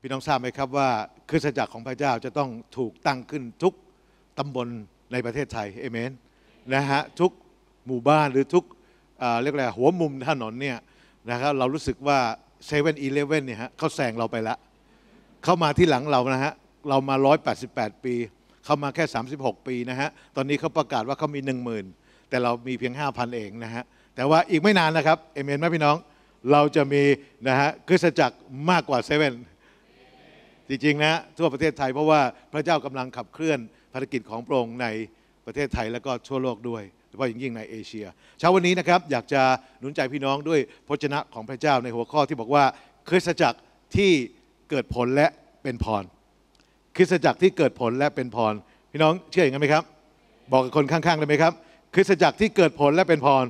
พี่น้องทราบไหมครับว่าคริสตจักรของพระเจ้าจะต้องถูกตั้งขึ้นทุกตำบลในประเทศไทยเอเมนนะฮะทุกหมู่บ้านหรือทุกเรียกอะไรหัวมุมถนนเนี่ยนะครับเรารู้สึกว่าเซเว่นอีเลฟเว่นเนี่ยฮะเขาแซงเราไปละเข้ามาที่หลังเรานะฮะเรามา 188 ปี เข้ามาแค่ 36 ปีนะฮะตอนนี้เขาประกาศว่าเขามี 10,000 แต่เรามีเพียง 5,000 เองนะฮะแต่ว่าอีกไม่นานนะครับเอเมนไหมพี่น้องเราจะมีนะฮะคริสตจักรมากกว่าเซเว่นจริงๆนะทั่วประเทศไทย เพราะว่าพระเจ้ากำลังขับเคลื่อนภารกิจของโปร่งในประเทศไทยและก็ทั่วโลกด้วยโดยเฉพาะอย่างยิ่งในเอเชีย เช้าวันนี้นะครับ อยากจะหนุนใจพี่น้องด้วยพระชนะของพระเจ้าในหัวข้อที่บอกว่า คริสตจักรที่เกิดผลและเป็นพร คริสตจักรที่เกิดผลและเป็นพรพี่น้องเชื่ออย่างนั้นไหมครับบอกกับคนข้างๆได้ไหมครับ คริสตจักรที่เกิดผลและเป็นพร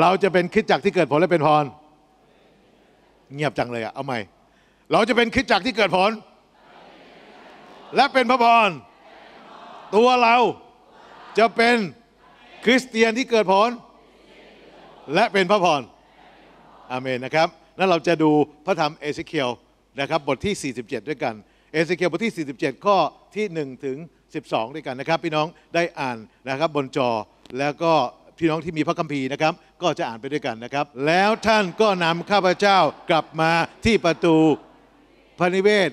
เราจะเป็นคริสตจักรที่เกิดผลและเป็นพรเงียบจังเลยอะเอาใหม่เราจะเป็นคริสตจักรที่เกิดผล และเป็นพระพรตัวเราจะเป็นคริสเตียนที่เกิดผล และเป็นพระพรอาเมนนะครับนั้นเราจะดูพระธรรมเอเสเคียลนะครับ บทที่ 47 ด้วยกัน เอเสเคียลบทที่ 47ข้อที่1ถึง12 ด้วยกันนะครับ พี่น้องได้อ่านนะครับบนจอแล้วก็พี่น้องที่มีพระคัมภีร์นะครับ ก็จะอ่านไปด้วยกันนะครับ แล้วท่านก็นำข้าพเจ้ากลับมาที่ประตูระนิเวศ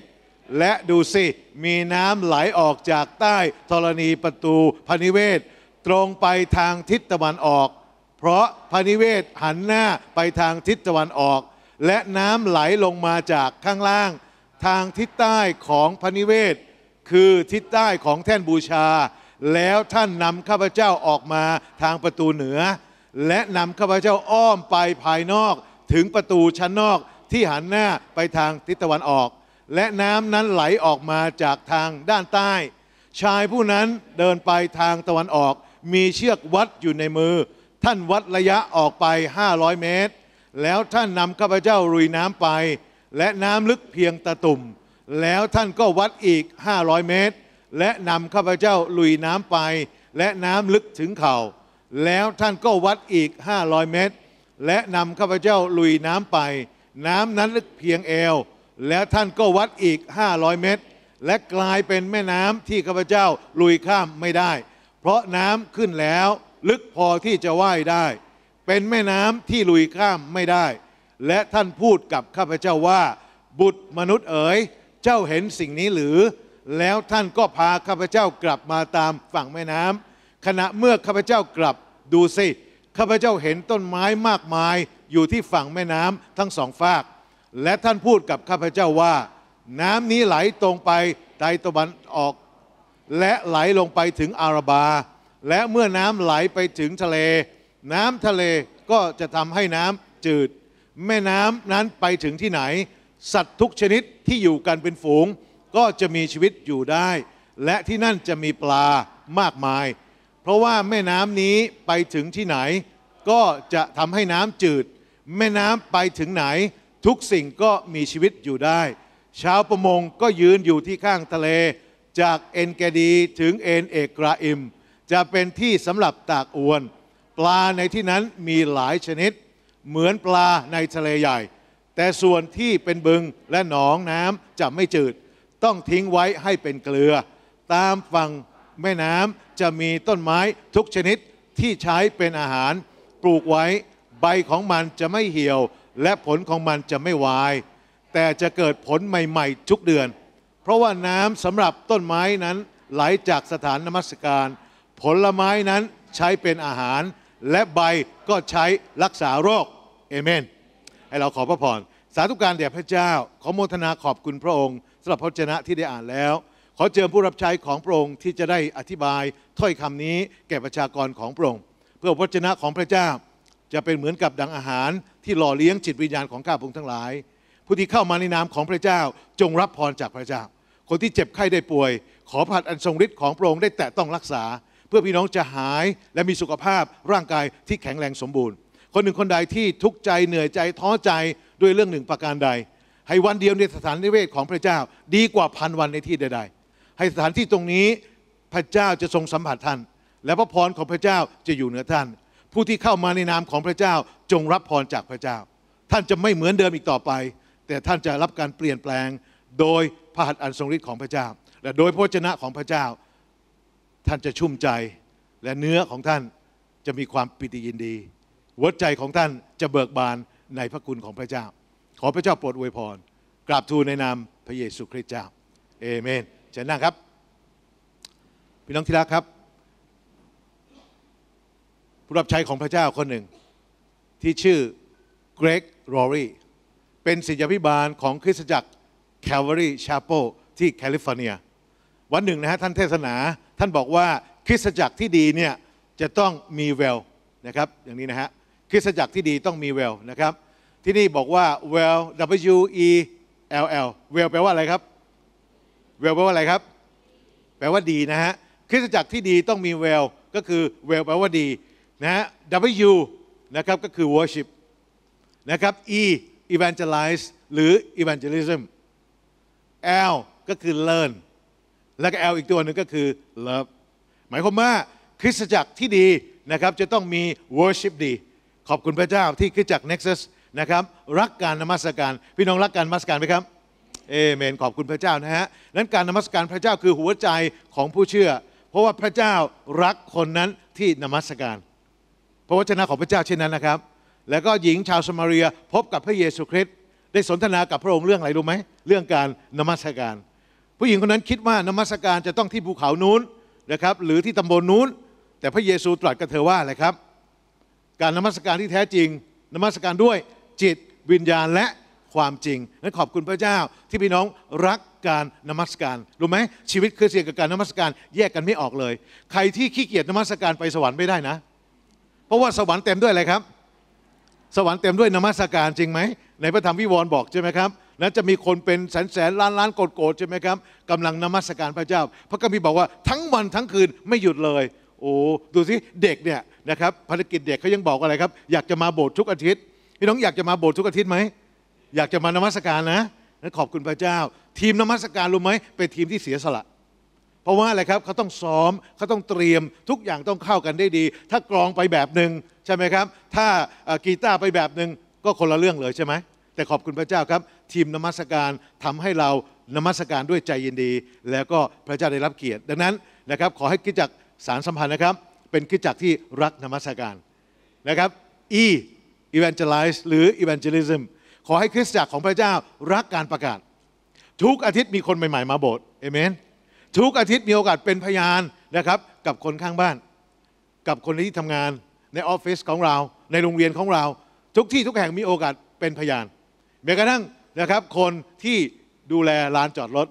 และดูสิมีน้ำไหลออกจากใต้ธรณีประตูพระนิเวศตรงไปทางทิศตะวันออก เพราะพระนิเวศหันหน้าไปทางทิศตะวันออก และน้ำไหลลงมาจากข้างล่าง ทางทิศใต้ของพระนิเวศ คือทิศใต้ของแท่นบูชา แล้วท่านนำข้าพเจ้าออกมาทางประตูเหนือ และนำข้าพเจ้าอ้อมไปภายนอกถึงประตูชั้นนอกที่หันหน้าไปทางทิศตะวันออกและน้ำนั้นไหลออกมาจากทางด้านใต้ ชายผู้นั้นเดินไปทางตะวันออก มีเชือกวัดอยู่ในมือ ท่านวัดระยะออกไป 500เมตร แล้วท่านนำข้าพเจ้ารุยน้ำไป และน้ำลึกเพียงตะตุ่ม แล้วท่านก็วัดอีก 500เมตร และนำข้าพเจ้าลุยน้ำไป และน้ำลึกถึงเข่า แล้วท่านก็วัดอีก 500เมตรและนำข้าพเจ้าลุยน้ำไป น้ำนั้นลึกเพียงเอวแล้วท่านก็วัดอีก500 เมตร และกลายเป็นแม่น้ำที่ข้าพเจ้าลุยข้ามไม่ได้ เพราะน้ำขึ้นแล้วลึกพอที่จะว่ายได้ เป็นแม่น้ำที่ลุยข้ามไม่ได้ และท่านพูดกับข้าพเจ้าว่า บุตรมนุษย์เอ๋ย เจ้าเห็นสิ่งนี้หรือ แล้วท่านก็พาข้าพเจ้ากลับมาตามฝั่งแม่น้ำขณะเมื่อข้าพเจ้ากลับดูสิข้าพเจ้าเห็นต้นไม้มากมายอยู่ที่ฝั่งแม่น้ำทั้งสองฝากและท่านพูดกับข้าพเจ้าว่า น้ำนี้ไหลตรงไปไตตะวันออก และไหลลงไปถึงอาราบา และเมื่อน้ำไหลไปถึงทะเล น้ำทะเลก็จะทำให้น้ำจืด แม่น้ำนั้นไปถึงที่ไหน สัตว์ทุกชนิดที่อยู่กันเป็นฝูง ก็จะมีชีวิตอยู่ได้ และที่นั่นจะมีปลามากมาย เพราะว่าแม่น้ำนี้ไปถึงที่ไหน ก็จะทำให้น้ำจืด แม่น้ำไปถึงไหนทุกสิ่งก็มีชีวิตอยู่ได้ชาวประมงก็ยืนอยู่ที่ข้างทะเลจากเอ็นแกดีถึงเอ็นเอกราอิม จะเป็นที่สำหรับตากอวน ปลาในที่นั้นมีหลายชนิด เหมือนปลาในทะเลใหญ่ แต่ส่วนที่เป็นบึงและหนองน้ำจะไม่จืด ต้องทิ้งไว้ให้เป็นเกลือ ตามฝั่งแม่น้ำจะมีต้นไม้ทุกชนิดที่ใช้เป็นอาหาร ปลูกไว้ใบของมันจะไม่เหี่ยวและผลของมันจะไม่วาย แต่จะเกิดผลใหม่ๆทุกเดือน เพราะว่าน้ำสำหรับต้นไม้นั้นไหลจากสถานนมัสการ ผลไม้นั้นใช้เป็นอาหารและใบก็ใช้รักษาโรคเอเมนให้เราขอพระพรสาธุการแด่พระเจ้าขอโมทนาขอบคุณพระองค์สำหรับพระเจนะที่ได้อ่านแล้ว ขอเจิมผู้รับใช้ของพระองค์ที่จะได้อธิบายถ้อยคำนี้แก่ประชากรของพระองค์เพื่อพระเจนะของพระเจ้าจะเป็นเหมือนกับดังอาหารที่หล่อเลี้ยงจิตวิญญาณของข้าพงทั้งหลาย ผู้ที่เข้ามาในนามของพระเจ้าจงรับพรจากพระเจ้า คนที่เจ็บไข้ได้ป่วย ขอผัดอันทรงฤทธิ์ของพระองค์ได้แตะต้องรักษา เพื่อพี่น้องจะหายและมีสุขภาพร่างกายที่แข็งแรงสมบูรณ์ คนหนึ่งคนใดที่ทุกข์ใจเหนื่อยใจท้อใจด้วยเรื่องหนึ่งประการใด ให้วันเดียวในสถานนิเวศของพระเจ้า ดีกว่าพันวันในที่ใด ๆ ให้สถานที่ตรงนี้ พระเจ้าจะทรงสัมผัสท่าน และพระพรของพระเจ้าจะอยู่เหนือท่านผู้ที่เข้ามาในนามของพระเจ้าจงรับพรจากพระเจ้า ท่านจะไม่เหมือนเดิมอีกต่อไป แต่ท่านจะรับการเปลี่ยนแปลงโดยพระหัตถ์อันทรงฤทธิ์ของพระเจ้า และโดยพระชนะของพระเจ้า ท่านจะชุ่มใจ และเนื้อของท่านจะมีความปิติยินดีหัวใจของท่านจะเบิกบานในพระคุณของพระเจ้า ขอพระเจ้าโปรดอวยพรกราบทูลในนามพระเยซูคริสต์เจ้าเอเมนเชิญนั่งครับ พี่น้องที่รักครับผู้รับใช้ของพระเจ้าคนหนึ่ง ที่ชื่อเกรก รอรีเป็นศิษยาภิบาลของคริสตจักร Calvary Chapel ที่แคลิฟอร์เนีย วันหนึ่งนะฮะท่านเทศนา ท่านบอกว่า คริสตจักรที่ดีเนี่ยจะต้องมีเวลนะครับอย่างนี้นะฮะคริสตจักรที่ดีต้องมีเวลนะครับที่นี่บอกว่า well w e l l แวลแปลว่าอะไรครับเวลแปลว่าอะไรครับ แปลว่าดีนะฮะคริสตจักรที่ดีต้องมีเวลก็คือเวลแปลว่าดีนะฮะ W นะครับ ก็คือ worship นะครับ E evangelize หรือ evangelism L ก็คือ learn แล้วก็ L อีกตัวหนึ่งก็คือ love หมายความว่าคริสตจักรที่ดีนะครับจะต้องมี worship ดี ขอบคุณพระเจ้าที่คริสตจักร Nexus นะครับ รักการนมัสการ พี่น้องรักการนมัสการไหมครับเอเมนขอบคุณพระเจ้านะฮะนั้นการนมัสการพระเจ้าคือหัวใจของผู้เชื่อ เพราะว่าพระเจ้ารักคนนั้นที่นมัสการพระวจนะของพระเจ้าเช่นนั้นนะครับ แล้วก็หญิงชาวสมาเรียพบกับพระเยซูคริสต์ได้สนทนากับพระองค์เรื่องอะไรรู้ไหม เรื่องการนมัสการ ผู้หญิงคนนั้นคิดว่านมัสการจะต้องที่ภูเขานู้นนะครับ หรือที่ตำบลนู้น แต่พระเยซูตรัสกับเธอว่าอะไรครับ การนมัสการที่แท้จริง นมัสการด้วยจิตวิญญาณและความจริงนั้นขอบคุณพระเจ้าที่พี่น้องรักการนมัสการ รู้ไหม ชีวิตคือเสี่ยงกับการนมัสการแยกกันไม่ออกเลย ใครที่ขี้เกียจนมัสการไปสวรรค์ไม่ได้นะเพราะว่าสวรรค์เต็มด้วยอะไรครับ สวรรค์เต็มด้วยนมัสการจริงไหม ในพระธรรมวิวรณ์บอกใช่ไหมครับนั้นจะมีคนเป็นแสนแสนล้านล้านโกรธโกรธใช่ไหมครับกำลังนมัสการพระเจ้า พระคัมภีร์บอกว่าทั้งวันทั้งคืนไม่หยุดเลย โอ้ ดูสิเด็กเนี่ยนะครับภารกิจเด็กเขายังบอกอะไรครับ อยากจะมาโบสถ์ทุกอาทิตย์ พี่น้องอยากจะมาโบสถ์ทุกอาทิตย์ไหมอยากจะมานมัสการนะขอบคุณพระเจ้า ทีมนมัสการรู้ไหมเป็นทีมที่เสียสละเพราะว่าอะไรครับเขาต้องซ้อมเขาต้องเตรียมทุกอย่างต้องเข้ากันได้ดี ถ้ากลองไปแบบหนึ่งใช่ไหมครับถ้ากีตาร์ไปแบบหนึ่งก็คนละเรื่องเลยใช่ไหมแต่ขอบคุณพระเจ้าครับทีมนมัสการทำให้เรา นมัสการด้วยใจยินดี แล้วก็พระเจ้าได้รับเกียรติดังนั้นนะครับขอให้กิจจักสารสัมพันธ์นะครับเป็นกิจจักที่รักนมัสการนะครับ E evangelize หรือ evangelism ขอให้คริสตจักรของพระเจ้ารักการประกาศ ทุกอาทิตย์มีคนใหม่ๆมาโบสถ์เอเมนทุกอาทิตย์มีโอกาสเป็นพยานนะครับ กับคนข้างบ้าน กับคนที่ทำงานในออฟฟิศของเรา ในโรงเรียนของเรา ทุกที่ทุกแห่งมีโอกาสเป็นพยานแม้กระทั่งนะครับคนที่ดูแลลานจอดรถ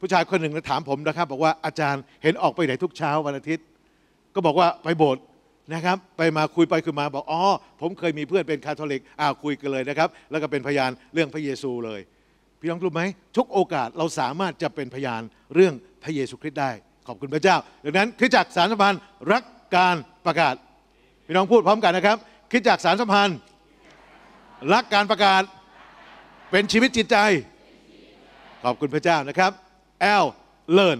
ผู้ชายคนหนึ่งถามผมนะครับบอกว่าอาจารย์เห็นออกไปไหนทุกเช้าวันอาทิตย์ ก็บอกว่าไปโบสถ์นะครับ ไปมาคุยไปคือมาบอกอ๋อผมเคยมีเพื่อนเป็นคาทอลิกอ้าวคุยกันเลยนะครับแล้วก็เป็นพยานเรื่องพระเยซูเลย พี่น้องรู้ไหมทุกโอกาสเราสามารถจะเป็นพยานเรื่องพระเยซูคริสต์ได้ ขอบคุณพระเจ้า ดังนั้นคริสตจักรสารสัมพันธ์ รักการประกาศ พี่น้องพูดพร้อมกันนะครับคริสตจักรสารสัมพันธ์รักการประกาศเป็นชีวิตจิตใจ ขอบคุณพระเจ้านะครับแอลเลิร์น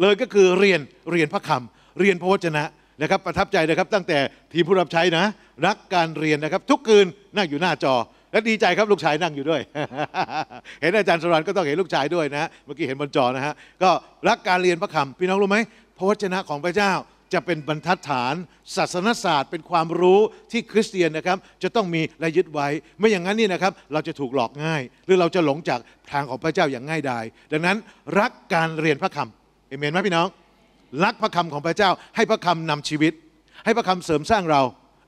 เลิร์นก็คือเรียนเรียนพระคำเรียนพระวจนะนะครับประทับใจนะครับ ตั้งแต่ทีมผู้รับใช้นะ รักการเรียนนะครับทุกคืนนั่งอยู่หน้าจอและดีใจครับลูกชายนั่งอยู่ด้วย เห็นอาจารย์สรันก็ต้องเห็นลูกชายด้วยนะะเมื่อกี้เห็นบนจอนะฮะ ก็รักการเรียนพระคำพี่น้องรู้ไหมพระวจนะของพระเจ้าจะเป็นบรรทัดฐาน ศาสนศาสตร์เป็นความรู้ที่คริสเตียนนะครับ จะต้องมีและยึดไว้ ไม่อย่างนั้นนี่นะครับ เราจะถูกหลอกง่าย หรือเราจะหลงจากทางของพระเจ้าอย่างง่ายดายดังนั้นรักการเรียนพระคำเอเมนไหมพี่น้อง รักพระคำของพระเจ้า ให้พระคำนำชีวิต ให้พระคำเสริมสร้างเรา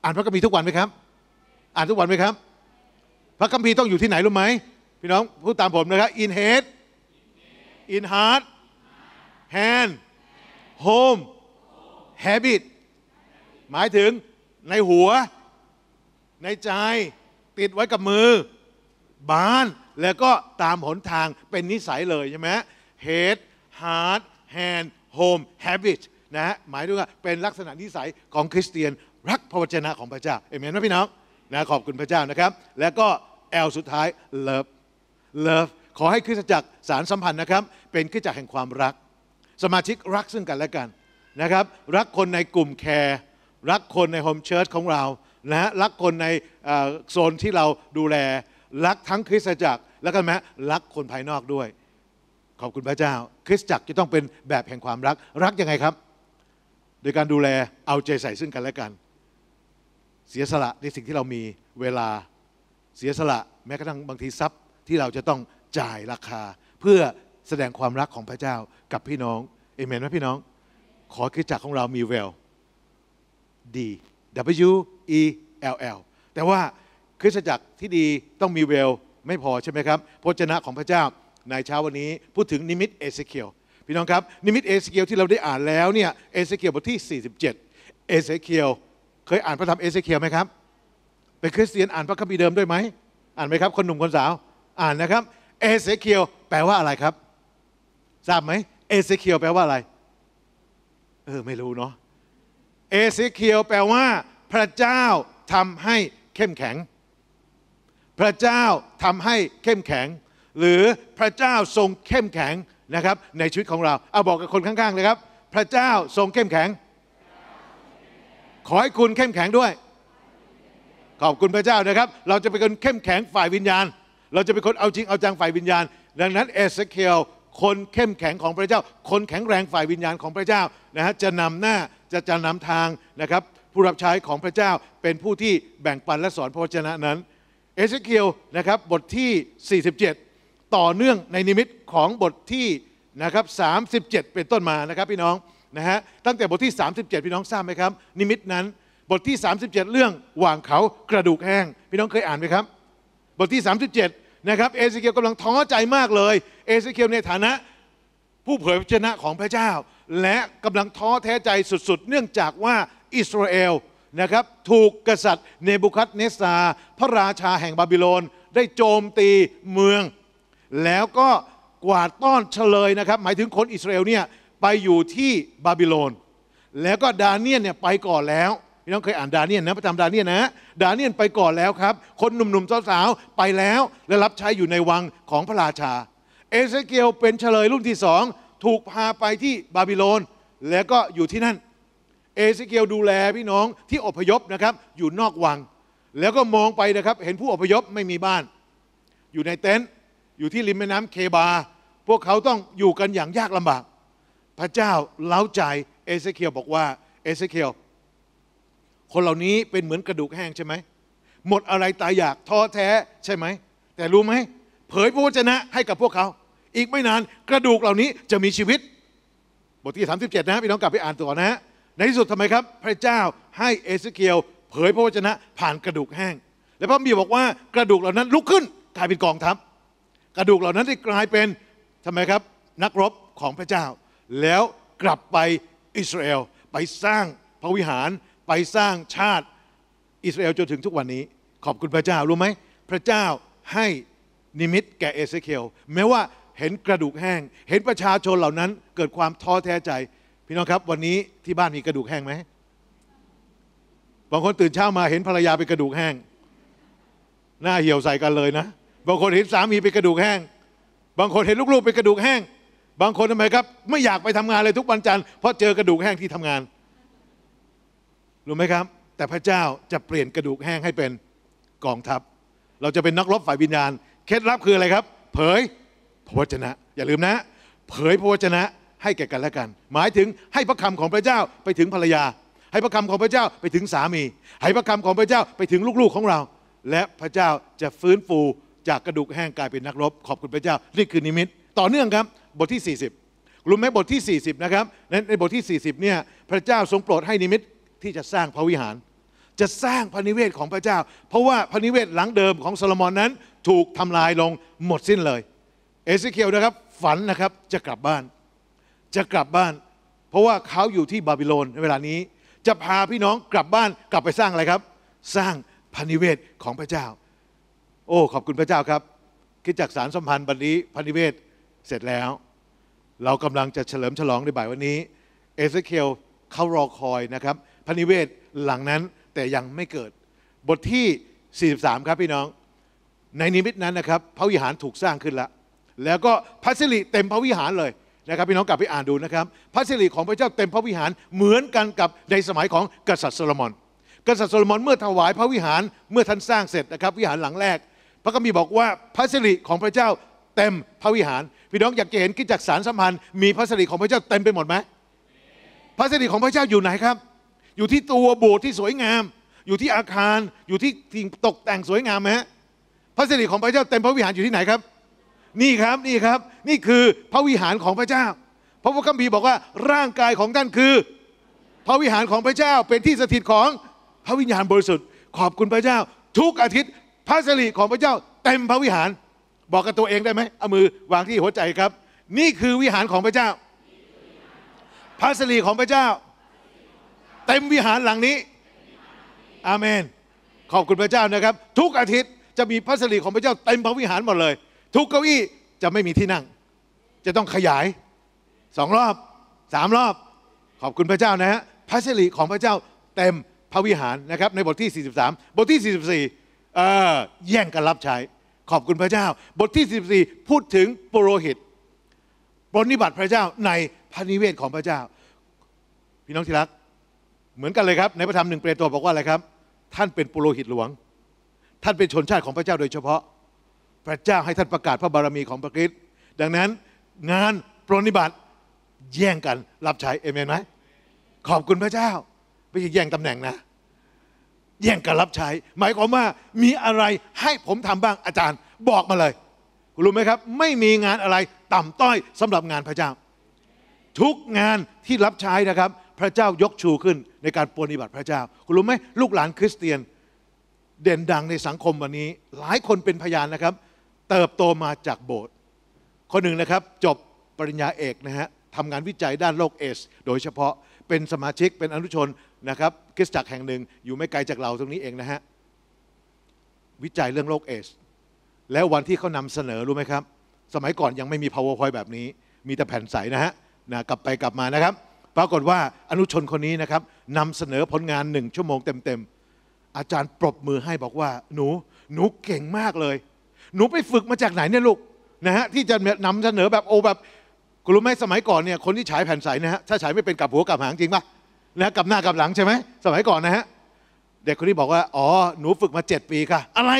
อ่านพระคัมภีร์ทุกวันไหมครับอ่านทุกวันไหมครับพระคัมภีร์ต้องอยู่ที่ไหน รู้ไหมพี่น้อง พูดตามผมนะครับ in head in heart hand home habit หมายถึงในหัว ในใจติดไว้กับมือ บ้าน แล้วก็ตามหนทางเป็นนิสัยเลยใช่ไหม head heart hand home habit นะะหมายถึงว่าเป็นลักษณะนิสัยของคริสเตียน รักพระวจนะของพระเจ้า เอเมนไหมพี่น้องนะขอบคุณพระเจ้านะครับแล้วก็อ L สุดท้าย love love ขอให้คริสจักรสารสัมพันธ์นะครับ เป็นขึ้นจักรแห่งความรัก สมาชิกรักซึ่งกันและกันนะครับรักคนในกลุ่มแคร์รักคนในโฮมเชิร์ชของเรานะฮะรักคนในโซนที่เราดูแลรักทั้งคริสตจักร แล้วก็แม้รักคนภายนอกด้วย ขอบคุณพระเจ้า คริสตจักรจะต้องเป็นแบบแห่งความรักรักยังไงครับ โดยการดูแลเอาใจใส่ซึ่งกันและกัน เสียสละในสิ่งที่เรามีเวลาเสียสละแม้กระทั่งบางทีทรัพย์ที่เราจะต้องจ่ายราคา เพื่อแสดงความรักของพระเจ้ากับพี่น้องเอเมนไหมพี่น้อง ขอคิดจักของเรามีแววดี W E L L แต่ว่าคริสตจักรที่ดีต้องมีเวลไม่พอใช่ไหมครับพระเจนะของพระเจ้าในเช้าวันนี้ พูดถึงนิมิตเอเสเคียลพี่น้องครับนิมิตเอเสเคียลที่เราได้อ่านแล้วเนี่ยเอเสเคียลบทที่47เอเสเคียลเคยอ่านพระธรรมเอเสเคียลไหมครับป็นคริสเตียนอ่านพระคัมภีร์เดิมด้วยไหมอ่านไหมครับคนหนุ่มคนสาว อ่านนะครับ เอเสเคียวแปลว่าอะไรครับทราบไหมเอเสเคียวแปลว่าอะไรเออไม่รู้เนาะเอเสเคียวแปลว่า พระเจ้าทำให้เข้มแข็ง พระเจ้าทำให้เข้มแข็ง หรือพระเจ้าทรงเข้มแข็งนะครับในชีวิตของเราเอาบอกกับคนข้างๆเลยครับ พระเจ้าทรงเข้มแข็ง ขอให้คุณเข้มแข็งด้วยขอบคุณพระเจ้านะครับ เราจะเป็นคนเข้มแข็งฝ่ายวิญญาณ เราจะเป็นคนเอาจริงเอาจังฝ่ายวิญญาณ ดังนั้นเอเสเคียลคนเข้มแข็งของพระเจ้า คนแข็งแรงฝ่ายวิญญาณของพระเจ้านะฮะ จะนำหน้าจะจะนำทางนะครับ ผู้รับใช้ของพระเจ้าเป็นผู้ที่แบ่งปันและสอนพระวจนะนั้นเอเสเคียลนะครับบทที่ 47 ต่อเนื่องในนิมิตของบทที่นะครับ37 เป็นต้นมานะครับพี่น้องนะฮะตั้งแต่บทที่ 37 พี่น้องทราบไหมครับ นิมิตนั้นบทที่ 37 เรื่องหว่างเขากระดูกแห้งพี่น้องเคยอ่านไหมครับ บทที่ 37 นะครับเอเซเคียวกำลังท้อใจมากเลย เอเซเคียวในฐานะผู้เผยพระชนะของพระเจ้า และกำลังท้อแท้ใจสุดๆ เนื่องจากว่าอิสราเอลนะครับถูกกษัตริย์เนบุคัดเนสซาพระราชาแห่งบาบิโลนได้โจมตีเมือง แล้วก็กวาดต้อนเฉลยนะครับ หมายถึงคนอิสราเอลเนี่ยไปอยู่ที่บาบิโลนแล้วก็ดาเนียลเนี่ยไปก่อนแล้วพี่น้องเคยอ่านดาเนียนนะประจำดาเนียนนะดาเนียนไปก่อนแล้วครับคนหนุ่มๆสาวๆไปแล้วและรับใช้อยู่ในวังของพระราชาเอเซเกียลเป็นเฉลยรุ่นที่สองถูกพาไปที่บาบิโลนแล้วก็อยู่ที่นั่น เอเซเกียลดูแลพี่น้องที่อพยพนะครับ อยู่นอกวัง แล้วก็มองไปนะครับ เห็นผู้อพยพไม่มีบ้าน อยู่ในเต็นท์อยู่ที่ริมแม่น้ำเคบา พวกเขาต้องอยู่กันอย่างยากลำบาก พระเจ้าเล้าใจเอเซเคียลบอกว่าเอเซเคียลคนเหล่านี้เป็นเหมือนกระดูกแห้งใช่ไหม หมดอะไรตายอยากท้อแท้ใช่ไหม แต่รู้ไหมเผยพระวจนะให้กับพวกเขา อีกไม่นานกระดูกเหล่านี้จะมีชีวิต บทที่ 37 นะพี่น้องกลับไปอ่านต่อนะในที่สุดทำไมครับ พระเจ้าให้เอสเคียวเผยพระวจนะ ผ่านกระดูกแห้ง และพระบีบอกว่ากระดูกเหล่านั้นลุกขึ้นกลายเป็นกองทัพกระดูกเหล่านั้นได้กลายเป็นทำไมครับ นักรบของพระเจ้า แล้วกลับไปอิสราเอลไปสร้างพระวิหารไปสร้างชาติอิสราเอลจนถึงทุกวันนี้ ขอบคุณพระเจ้ารู้ไหมพระเจ้าให้นิมิตแก่เอเซเคียล แม้ว่าเห็นกระดูกแห้ง เห็นประชาชนเหล่านั้น เกิดความท้อแท้ใจพี่น้องครับ วันนี้ที่บ้านมีกระดูกแห้งไหมบางคนตื่นเช้ามาเห็นภรรยาเป็นกระดูกแห้ง หน้าเหี่ยวใส่กันเลยนะบางคนเห็นสามีเป็นกระดูกแห้งบางคนเห็นลูกๆเป็นกระดูกแห้งบางคนทำไมครับ ไม่อยากไปทำงานเลยทุกวันจันทร์เพราะเจอกระดูกแห้งที่ทำงานรู้ไหมครับ แต่พระเจ้าจะเปลี่ยนกระดูกแห้งให้เป็นกองทัพเราจะเป็นนักรบฝ่ายวิญญาณ เคล็ดลับคืออะไรครับ เผยพระวจนะ อย่าลืมนะ เผยพระวจนะให้แก่กันและกัน หมายถึงให้พระคำของพระเจ้าไปถึงภรรยา ให้พระคำของพระเจ้าไปถึงสามีให้พระคำของพระเจ้าไปถึงลูกๆของเรา และพระเจ้าจะฟื้นฟูจากกระดูกแห้งกลายเป็นนักรบขอบคุณพระเจ้านี่คือนิมิต ต่อเนื่องครับ บทที่ 40รู้ไหมบทที่40นะครับในบทที่ 40เนี่ยพระเจ้าทรงโปรดให้นิมิตที่จะสร้างพระวิหาร จะสร้างพระนิเวศของพระเจ้า เพราะว่าพระนิเวศหลังเดิมของโซโลมอนนั้นถูกทำลายลงหมดสิ้นเลย เอซิเคียวนะครับ ฝันนะครับ จะกลับบ้าน จะกลับบ้าน เพราะว่าเขาอยู่ที่บาบิโลนในเวลานี้ จะพาพี่น้องกลับบ้านกลับไปสร้างอะไรครับ สร้างพระนิเวศของพระเจ้า โอ้ขอบคุณพระเจ้าครับคิดจากสารสัมพันธ์บันนี้พระนิเวศเสร็จแล้ว เรากำลังจะเฉลิมฉลองในบ่ายวันนี้ เอเซเคียลเขารอคอยนะครับพระนิเวศหลังนั้นแต่ยังไม่เกิด บทที่ 43 ครับพี่น้อง ในนิมิตนั้นนะครับ พระวิหารถูกสร้างขึ้นแล้วแล้วก็พระสิริเต็มพระวิหารเลยนะครับพี่น้องกลับไปอ่านดูนะครับพระสิริของพระเจ้าเต็มพระวิหารเหมือนกันกับในสมัยของกษัตริย์โซโลมอนกษัตริย์โซโลมอนเมื่อถวายพระวิหารเมื่อท่านสร้างเสร็จนะครับ วิหารหลังแรก พระก็มีบอกว่าพระสิริของพระเจ้าเต็มพระวิหาร พี่น้องอยากจะเห็นกิจจักสารสัมพันธ์มีพระสิริของพระเจ้าเต็มไปหมดไหมพระสิริของพระเจ้าอยู่ไหนครับอยู่ที่ตัวโบสถ์ที่สวยงาม อยู่ที่อาคารอยู่ที่สิ่งตกแต่งสวยงามไหมฮะพระสิริของพระเจ้าเต็มพระวิหารอยู่ที่ไหนครับ นี่ครับนี่ครับนี่คือพระวิหารของพระเจ้าพระพุทธคัมภีร์บอกว่าร่างกายของท่านคือ พระวิหารของพระเจ้าเป็นที่สถิตของพระวิญญาณบริสุทธิ์ขอบคุณพระเจ้า ทุกอาทิตย์พระสิริของพระเจ้าเต็มพระวิหาร บอกกับตัวเองได้ไหมเอามือวางที่หัวใจครับ นี่คือวิหารของพระเจ้าพระสิริของพระเจ้าเต็มวิหารหลังนี้ อาเมน ขอบคุณพระเจ้านะครับ ทุกอาทิตย์จะมีพระสิริของพระเจ้าเต็มพระวิหารหมดเลย ทุกเก้าอี้จะไม่มีที่นั่ง จะต้องขยาย สองรอบสามรอบ ขอบคุณพระเจ้านะฮะ พระสิริของพระเจ้าเต็มพระวิหารนะครับ ในบทที่43บทที่44เอ่อ แย่งกันรับใช้ ขอบคุณพระเจ้า บทที่44พูดถึงปุโรหิตปรนิบัติพระเจ้าในพระนิเวศของพระเจ้า พี่น้องที่รักเหมือนกันเลยครับในพระธรรมหนึ่งเปโตรบอกว่าอะไรครับ ท่านเป็นปุโรหิตหลวง ท่านเป็นชนชาติของพระเจ้าโดยเฉพาะ พระเจ้าให้ท่านประกาศพระบารมีของพระคริสต์ดังนั้นงานปรนิบัติ แย่งกันรับใช้เอเมนไหมขอบคุณพระเจ้าไม่ใช่แย่งตำแหน่งนะ แย่งกันรับใช้หมายความว่ามีอะไรให้ผมทำบ้างอาจารย์ บอกมาเลยรู้ไหมครับ ไม่มีงานอะไรต่ำต้อยสำหรับงานพระเจ้า ทุกงานที่รับใช้นะครับพระเจ้ายกชูขึ้น ในการปฏิบัติพระเจ้า คุณรู้ไหมลูกหลานคริสเตียน เด่นดังในสังคมวันนี้ หลายคนเป็นพยานนะครับ เติบโตมาจากโบสถ์คนหนึ่งนะครับจบปริญญาเอกนะฮะทำงานวิจัยด้านโรคเอส โดยเฉพาะเป็นสมาชิกเป็นอนุชนนะครับ คริสตจักรแห่งหนึ่งอยู่ไม่ไกลจากเราตรงนี้เองนะฮะวิจัยเรื่องโรคเอส แล้ววันที่เขานำเสนอรู้ไหมครับ สมัยก่อนยังไม่มี powerpoint แบบนี้ มีแต่แผ่นใสนะฮะนะกลับไปกลับมานะครับปรากฏว่าอนุชนคนนี้นะครับนำเสนอผลงานหนึ่งชั่วโมงเต็มๆ อาจารย์ปรบมือให้บอกว่า หนู หนูเก่งมากเลย หนูไปฝึกมาจากไหนเนี่ยลูกนะฮะที่จะนำเสนอแบบโอแบบคุณรู้ไหมสมัยก่อนเนี่ยคนที่ฉายแผ่นใสนะฮะถ้าฉายไม่เป็นกับหัวกับหางจริงปะนะกับหน้ากับหลังใช่ไหมสมัยก่อนนะฮะเด็กคนนี้บอกว่าอ๋อหนูฝึกมาเจ็ดปีค่ะ อะไร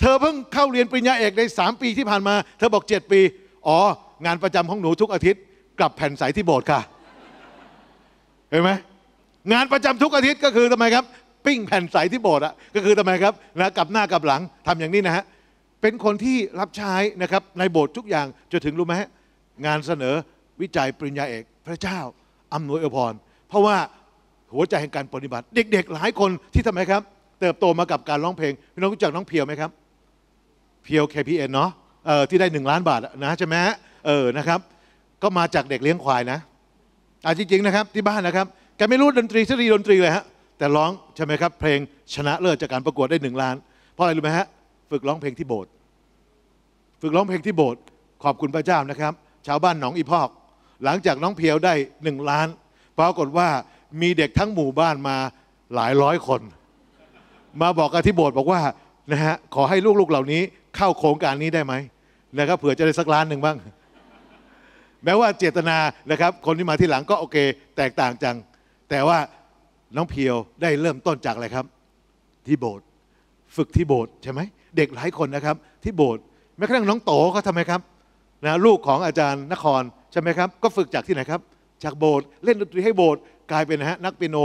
เธอเพิ่งเข้าเรียนปริญญาเอกในสามปีที่ผ่านมา เธอบอกเจ็ดปี อ๋อ งานประจำของหนูทุกอาทิตย์กลับแผ่นใสที่โบสถ์ค่ะเห็นไหมงานประจำทุกอาทิตย์ก็คือทำไมครับ ปิ้งแผ่นใสที่โบสถ์อะก็คือทำไมครับนะกับหน้ากับหลังทำอย่างนี้นะฮะ เป็นคนที่รับใช้นะครับ ในโบสถ์ทุกอย่าง จะถึงรู้ไหมงานเสนอวิจัยปริญญาเอกพระเจ้าอำนวยอภรเพราะว่าหัวใจแห่งการปฏิบัติ เด็กๆหลายคนที่ทำไมครับ เติบโตมากับการร้องเพลง พี่น้องรู้จักน้องเพียวไหมครับ เพียวเคพีเนาะเออที่ได้หนึ่งล้านบาทนะใช่ไหมเออนะครับ ก็มาจากเด็กเลี้ยงควายนะอาจริงๆนะครับที่บ้านนะครับแกไม่รู้ดนตรีสตรีดนตรีเลยฮะแต่ร้องใช่ไหมครับเพลงชนะเลิศจากการประกวดได้หนึ่งล้าน เพราะอะไรรู้ไหมฮะฝึกร้องเพลงที่โบสถ์ฝึกร้องเพลงที่โบสถ์ขอบคุณพระเจ้านะครับ ชาวบ้านหนองอีพอก หลังจากน้องเพียวได้หนึ่งล้านปรากฏว่ามีเด็กทั้งหมู่บ้านมาหลายร้อยคน มาบอกกับที่โบสถ์บอกว่านะฮะขอให้ลูกๆเหล่านี้เข้าโครงการนี้ได้ไหมนะครับเผื่อจะได้สักล้านหนึ่งบ้างแม้ว่าเจตนานะครับ คนที่มาที่หลังก็โอเค แตกต่างจัง แต่ว่าน้องเพียวได้เริ่มต้นจากอะไรครับ ที่โบสถ์ฝึกที่โบสถ์ใช่ไหมเด็กหลายคนนะครับ ที่โบสถ์แม้กระทั่งน้องโตก็ททำไมครับนะลูกของอาจารย์นครใช่ไหมครับ ก็ฝึกจากที่ไหนครับ จากโบสถ์เล่นดนตรีให้โบสถ์กลายเป็นนะฮะนักเปียโน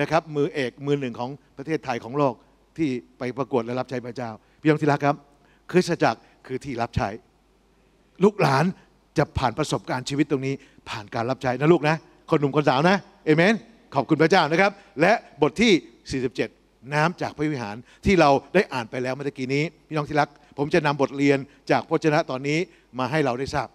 นะครับ มือเอกมือหนึ่งของประเทศไทยของโลก ที่ไปประกวดและรับใช้พระเจ้าพี่น้องที่รักครับคริสตจักรคือที่รับใช้ลูกหลานจะผ่านประสบการณ์ชีวิตตรงนี้ ผ่านการรับใช้นะลูกนะ คนหนุ่มคนสาวนะเอเมนขอบคุณพระเจ้านะครับ และบทที่ 47 น้ำจากพระวิหารที่เราได้อ่านไปแล้วเมื่อกี้นี้พี่น้องที่รัก ผมจะนำบทเรียนจากพระชนะตอนนี้มาให้เราได้ทราบ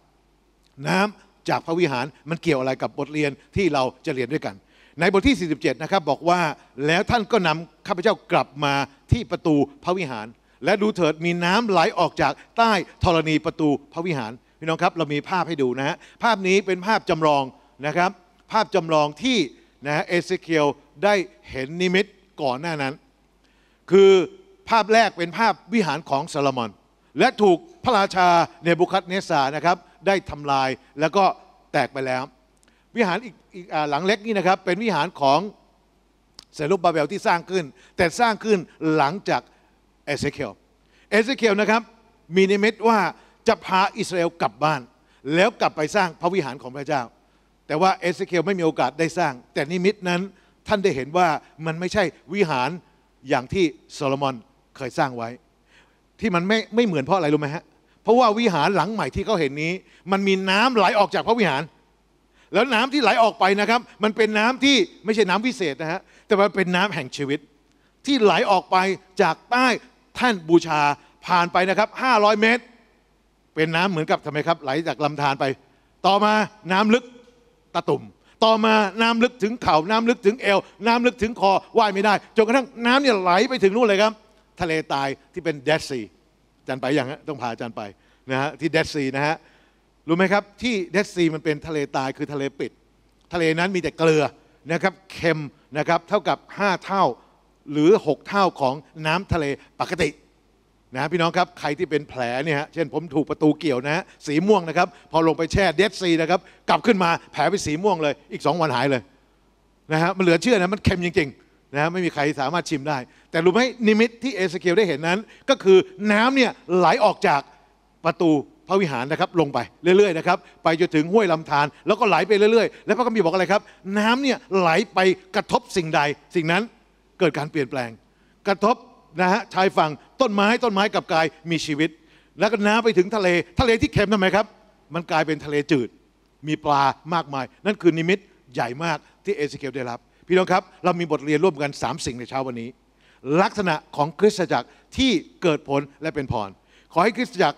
น้ำจากพระวิหารมันเกี่ยวอะไรกับบทเรียนที่เราจะเรียนด้วยกัน ในบทที่47นะครับบอกว่าแล้วท่านก็นำข้าพเจ้ากลับมาที่ประตูพระวิหาร และดูเถิดมีน้ำไหลออกจากใต้ธรณีประตูพระวิหารพี่น้องครับ เรามีภาพให้ดูนะฮะภาพนี้เป็นภาพจำลองนะครับ ภาพจำลองที่นะเอเซเคียลได้เห็นนิมิตก่อนหน้านั้น คือภาพแรกเป็นภาพวิหารของซาลมอนและถูกพระราชาเนบุคัดเนสานะครับ ได้ทำลายแล้วก็แตกไปแล้ว วิหารอีกอกหลังเล็กนี่นะครับ เป็นวิหารของเซรุบบาเบลที่สร้างขึ้น แต่สร้างขึ้นหลังจากเอเซเคียลเอเซเคียลนะครับมีนิมิตว่าจะพาอิสราเอลกลับบ้าน แล้วกลับไปสร้างพระวิหารของพระเจ้า แต่ว่าเอสเคียลไม่มีโอกาสได้สร้าง แต่นิมิตนั้นท่านได้เห็นว่ามันไม่ใช่วิหารอย่างที่โซโลมอนเคยสร้างไว้ ที่มันไม่ไม่เหมือนเพราะอะไรรู้ไหมฮะ เพราะว่าวิหารหลังใหม่ที่เขาเห็นนี้ มันมีน้ำไหลออกจากพระวิหาร แล้วน้ำที่ไหลออกไปนะครับ มันเป็นน้ำที่ไม่ใช่น้ำพิเศษนะฮะ แต่มันเป็นน้ำแห่งชีวิตที่ไหลออกไปจากใต้ท่านบูชาผ่านไปนะครับ500 เมตรเป็นน้ำเหมือนกับทำไมครับไหลจากลำธารไป ต่อมาน้ำลึกตะตุ่ม ต่อมาน้ำลึกถึงเข่าน้ำลึกถึงเอว น้ำลึกถึงคอว่ายไม่ได้ จนกระทั่งน้ำเนี่ยไหลไปถึงนู่นเลยครับ ทะเลตายที่เป็นเดดซีจันไปอย่างฮะต้องพาจันไปนะฮะที่เดดซีนะฮะรู้ไหมครับที่เดดซีมันเป็นทะเลตายคือทะเลปิด ทะเลนั้นมีแต่เกลือนะครับเค็มนะครับเท่ากับ5เท่าหรือ 6 เท่าของน้ำทะเลปกตินะพี่น้องครับ ใครที่เป็นแผลเนี่ยเช่นผมถูกประตูเกี่ยวนะฮะสีม่วงนะครับ พอลงไปแช่เดดซีนะครับ กลับขึ้นมาแผลเป็นสีม่วงเลยอีก 2 วันหายเลย นะฮะมันเหลือเชื่อนะมันเค็มจริงๆ นะฮะไม่มีใครสามารถชิมได้ แต่รู้ไหมนิมิตที่เอสเคียวได้เห็นนั้น ก็คือน้ำเนี่ยไหลออกจากประตูพระวิหารนะครับ ลงไปเรื่อยๆนะครับไปจนถึงห้วยลำธารแล้วก็ไหลไปเรื่อยๆแล้วพระคัมภีร์บอกอะไรครับ น้ำเนี่ยไหลไปกระทบสิ่งใดสิ่งนั้นเกิดการเปลี่ยนแปลง กระทบนะฮะ ชายฝั่ง ต้นไม้ ต้นไม้กับกายมีชีวิต แล้วก็น้ำไปถึงทะเล ทะเลที่เค็มทำไมครับ มันกลายเป็นทะเลจืด มีปลามากมาย นั่นคือนิมิตใหญ่มากที่เอสเคียได้รับ พี่น้องครับเรามีบทเรียนร่วมกัน 3 สิ่งในเช้าวันนี้ ลักษณะของคริสตจักรที่เกิดผลและเป็นพร ขอให้คริสตจักร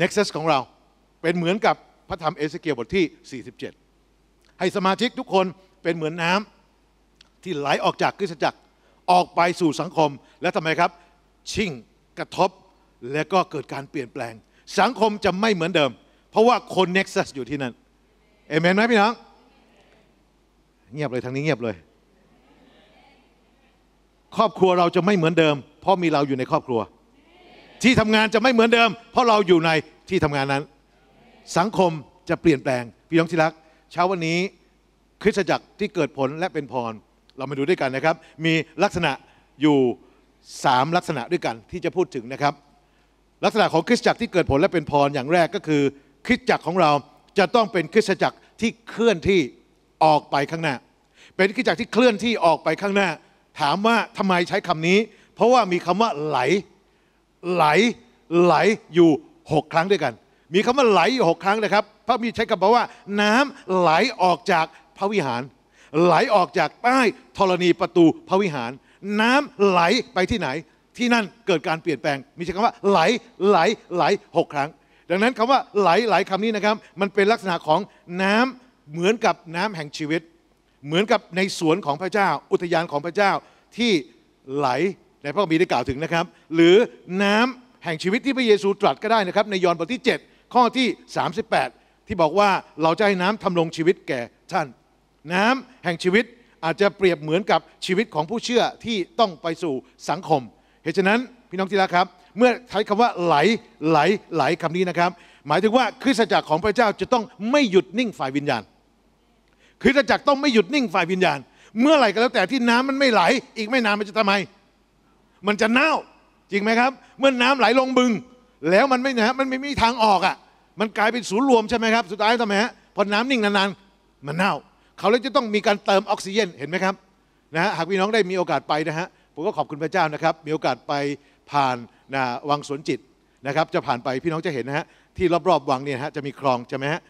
Nexus ของเราเป็นเหมือนกับพระธรรมเอสเคียบทที่ 47 ให้สมาชิกทุกคนเป็นเหมือนน้ำที่ไหลออกจากคริสตจักรออกไปสู่สังคมและทำไมครับ ชิ่ง กระทบและก็เกิดการเปลี่ยนแปลง สังคมจะไม่เหมือนเดิม เพราะว่าคนเน็กซัสอยู่ที่นั่นเอเมนไหมพี่น้องเงียบเลยทางนี้เงียบเลย ครอบครัวเราจะไม่เหมือนเดิม เพราะมีเราอยู่ในครอบครัว ที่ทำงานจะไม่เหมือนเดิม เพราะเราอยู่ในที่ทำงานนั้น สังคมจะเปลี่ยนแปลงพี่น้องที่รัก เช้าวันนี้คริสตจักรที่เกิดผลและเป็นพรเรามาดูด้วยกันนะครับ มีลักษณะอยู่3ลักษณะด้วยกันที่จะพูดถึงนะครับ ลักษณะของคริสตจักรที่เกิดผลและเป็นพรอย่างแรกก็คือ คริสตจักรของเราจะต้องเป็นคริสตจักรที่เคลื่อนที่ออกไปข้างหน้า เป็นคริสตจักรที่เคลื่อนที่ออกไปข้างหน้า ถามว่าทำไมใช้คำนี้ เพราะว่ามีคำว่าไหล ไหล ไหลอยู่6ครั้งด้วยกัน มีคำว่าไหลอยู่หครั้งนะครับพระมีใช้คำว่า น้ำไหลออกจากพระวิหารไหลออกจากใต้ธรณีประตูพระวิหาร น้ำไหลไปที่ไหน ที่นั่นเกิดการเปลี่ยนแปลง มีใช้คำว่าไหลไหลไหลหกครั้ง ดังนั้นคำว่าไหลไหลคำนี้นะครับ มันเป็นลักษณะของน้ำเหมือนกับน้ำแห่งชีวิต เหมือนกับในสวนของพระเจ้า อุทยานของพระเจ้าที่ไหลในพระคัมภีร์ได้กล่าวถึงนะครับ หรือน้ำแห่งชีวิตที่พระเยซูตรัสก็ได้นะครับในยอห์นบทที่ 7 ข้อที่ 38 ที่บอกว่าเราจะให้น้ำทำลงชีวิตแก่ท่านน้ำแห่งชีวิตอาจจะเปรียบเหมือนกับชีวิตของผู้เชื่อที่ต้องไปสู่สังคม เหตุฉะนั้นพี่น้องที่รักครับ เมื่อใช้คำว่าไหลไหลไหลคำนี้นะครับ หมายถึงว่าคริสตจักรของพระเจ้าจะต้องไม่หยุดนิ่งฝ่ายวิญญาณคริสตจักรต้องไม่หยุดนิ่งฝ่ายวิญญาณ เมื่อไหร่ก็แล้วแต่ที่น้ำมันไม่ไหล อีกไม่นานมันจะทำไม มันจะเน่าจริงไหมครับ เมื่อน้ำไหลลงบึง แล้วมันไม่นะมันไม่มีทางออกอ่ะมันกลายเป็นศูนย์รวมใช่ไหมครับสุดท้ายทำไมฮะพอน้ำนิ่งนานๆ มันเน่าเขาเลยจะต้องมีการเติมออกซิเจนเห็นไหมครับนะฮะหากพี่น้องได้มีโอกาสไปนะฮะผมก็ขอบคุณพระเจ้านะครับ มีโอกาสไปผ่านนะวังสวนจิตนะครับ จะผ่านไปพี่น้องจะเห็นนะฮะที่รอบๆวังเนี่ยฮะจะมีคลองใช่ไหมฮะ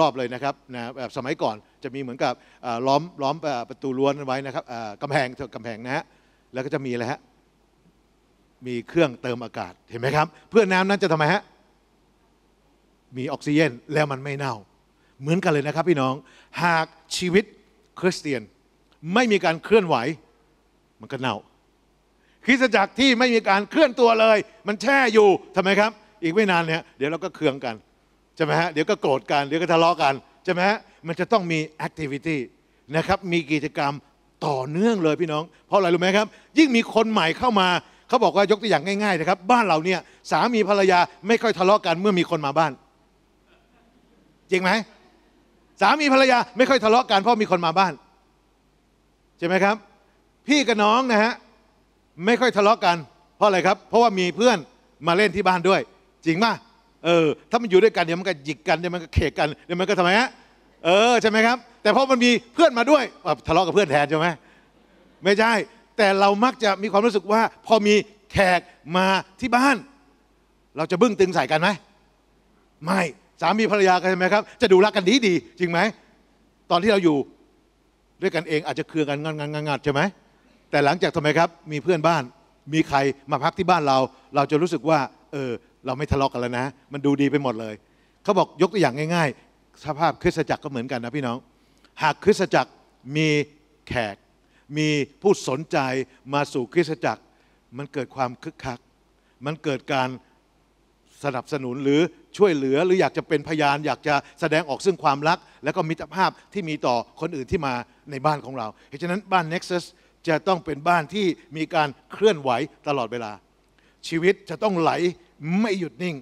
รอบเลยนะครับนะแบบสมัยก่อนจะมีเหมือนกับล้อมล้อมประตูล้วนไว้นะครับกำแพงกำแพงนะฮะแล้วก็จะมีอะไรฮะมีเครื่องเติมอากาศเห็นไหมครับ เพื่อน้ำนั้นจะทำไมฮะมีออกซิเจนแล้วมันไม่เน่าเหมือนกันเลยนะครับพี่น้องหากชีวิตคริสเตียน ไม่มีการเคลื่อนไหว มันก็เน่าคริสตจักรที่ไม่มีการเคลื่อนตัวเลย มันแช่อยู่ทำไมครับ อีกไม่นานเนี่ยเดี๋ยวเราก็เคืองกันใช่ไหมฮะเดี๋ยวก็โกรธกัน เดี๋ยวก็ทะเลาะกันใช่ไหมฮะมันจะต้องมีแอคทิวิตี้นะครับ มีกิจกรรมต่อเนื่องเลยพี่น้อง เพราะอะไรรู้ไหมครับยิ่งมีคนใหม่เข้ามาเขาบอกว่ายกตัวอย่างง่ายๆนะครับ บ้านเราเนี่ยสามีภรรยาไม่ค่อยทะเลาะกัน เมื่อมีคนมาบ้าน จริงไหมามีภรรยา ไม่ค่อยทะเลาะกันเพราะมีคนมาบ้าน ใช่ไหมครับ พี่กับน้องนะฮะไม่ค่อยทะเลาะกันเพราะอะไรครับ เพราะว่ามีเพื่อนมาเล่นที่บ้านด้วยจริงป่ะเออถ้ามันอยู่ด้วยกันเดี๋ยวมันก็หยิกกันเดี๋ยวมันก็เขกกันเดี๋ยวมันก็ทำไมฮะเออใช่ไหมครับแต่พอมันมีเพื่อนมาด้วยทะเลาะกับเพื่อนแทนใช่ไหมไม่ใช่แต่เรามักจะมีความรู้สึกว่าพอมีแขกมาที่บ้าน เราจะบึ้งตึงใส่กันไหมไม่สามีภรรยากันใช่ไหมครับจะดูรักกันดีดีจริงไหม ตอนที่เราอยู่ ด้วยกันเองอาจจะเคืองกันงันงันงันใช่ไหม แต่หลังจากทำไมครับ มีเพื่อนบ้าน มีใครมาพักที่บ้านเรา เราจะรู้สึกว่า เออ เราไม่ทะเลาะกันแล้วนะ มันดูดีไปหมดเลย เขาบอกยกตัวอย่างง่าย ๆ สภาพคริสตจักรก็เหมือนกันนะพี่น้องหากคริสตจักรมีแขก มีผู้สนใจมาสู่คริสตจักร มันเกิดความคึกคัก มันเกิดการสนับสนุนหรือช่วยเหลือ หรืออยากจะเป็นพยานอยากจะแสดงออกซึ่งความรักและก็มิตรภาพที่มีต่อคนอื่นที่มาในบ้านของเราเหตุฉะนั้นบ้าน Nexus จะต้องเป็นบ้านที่มีการเคลื่อนไหวตลอดเวลา ชีวิตจะต้องไหลไม่หยุดนิ่ง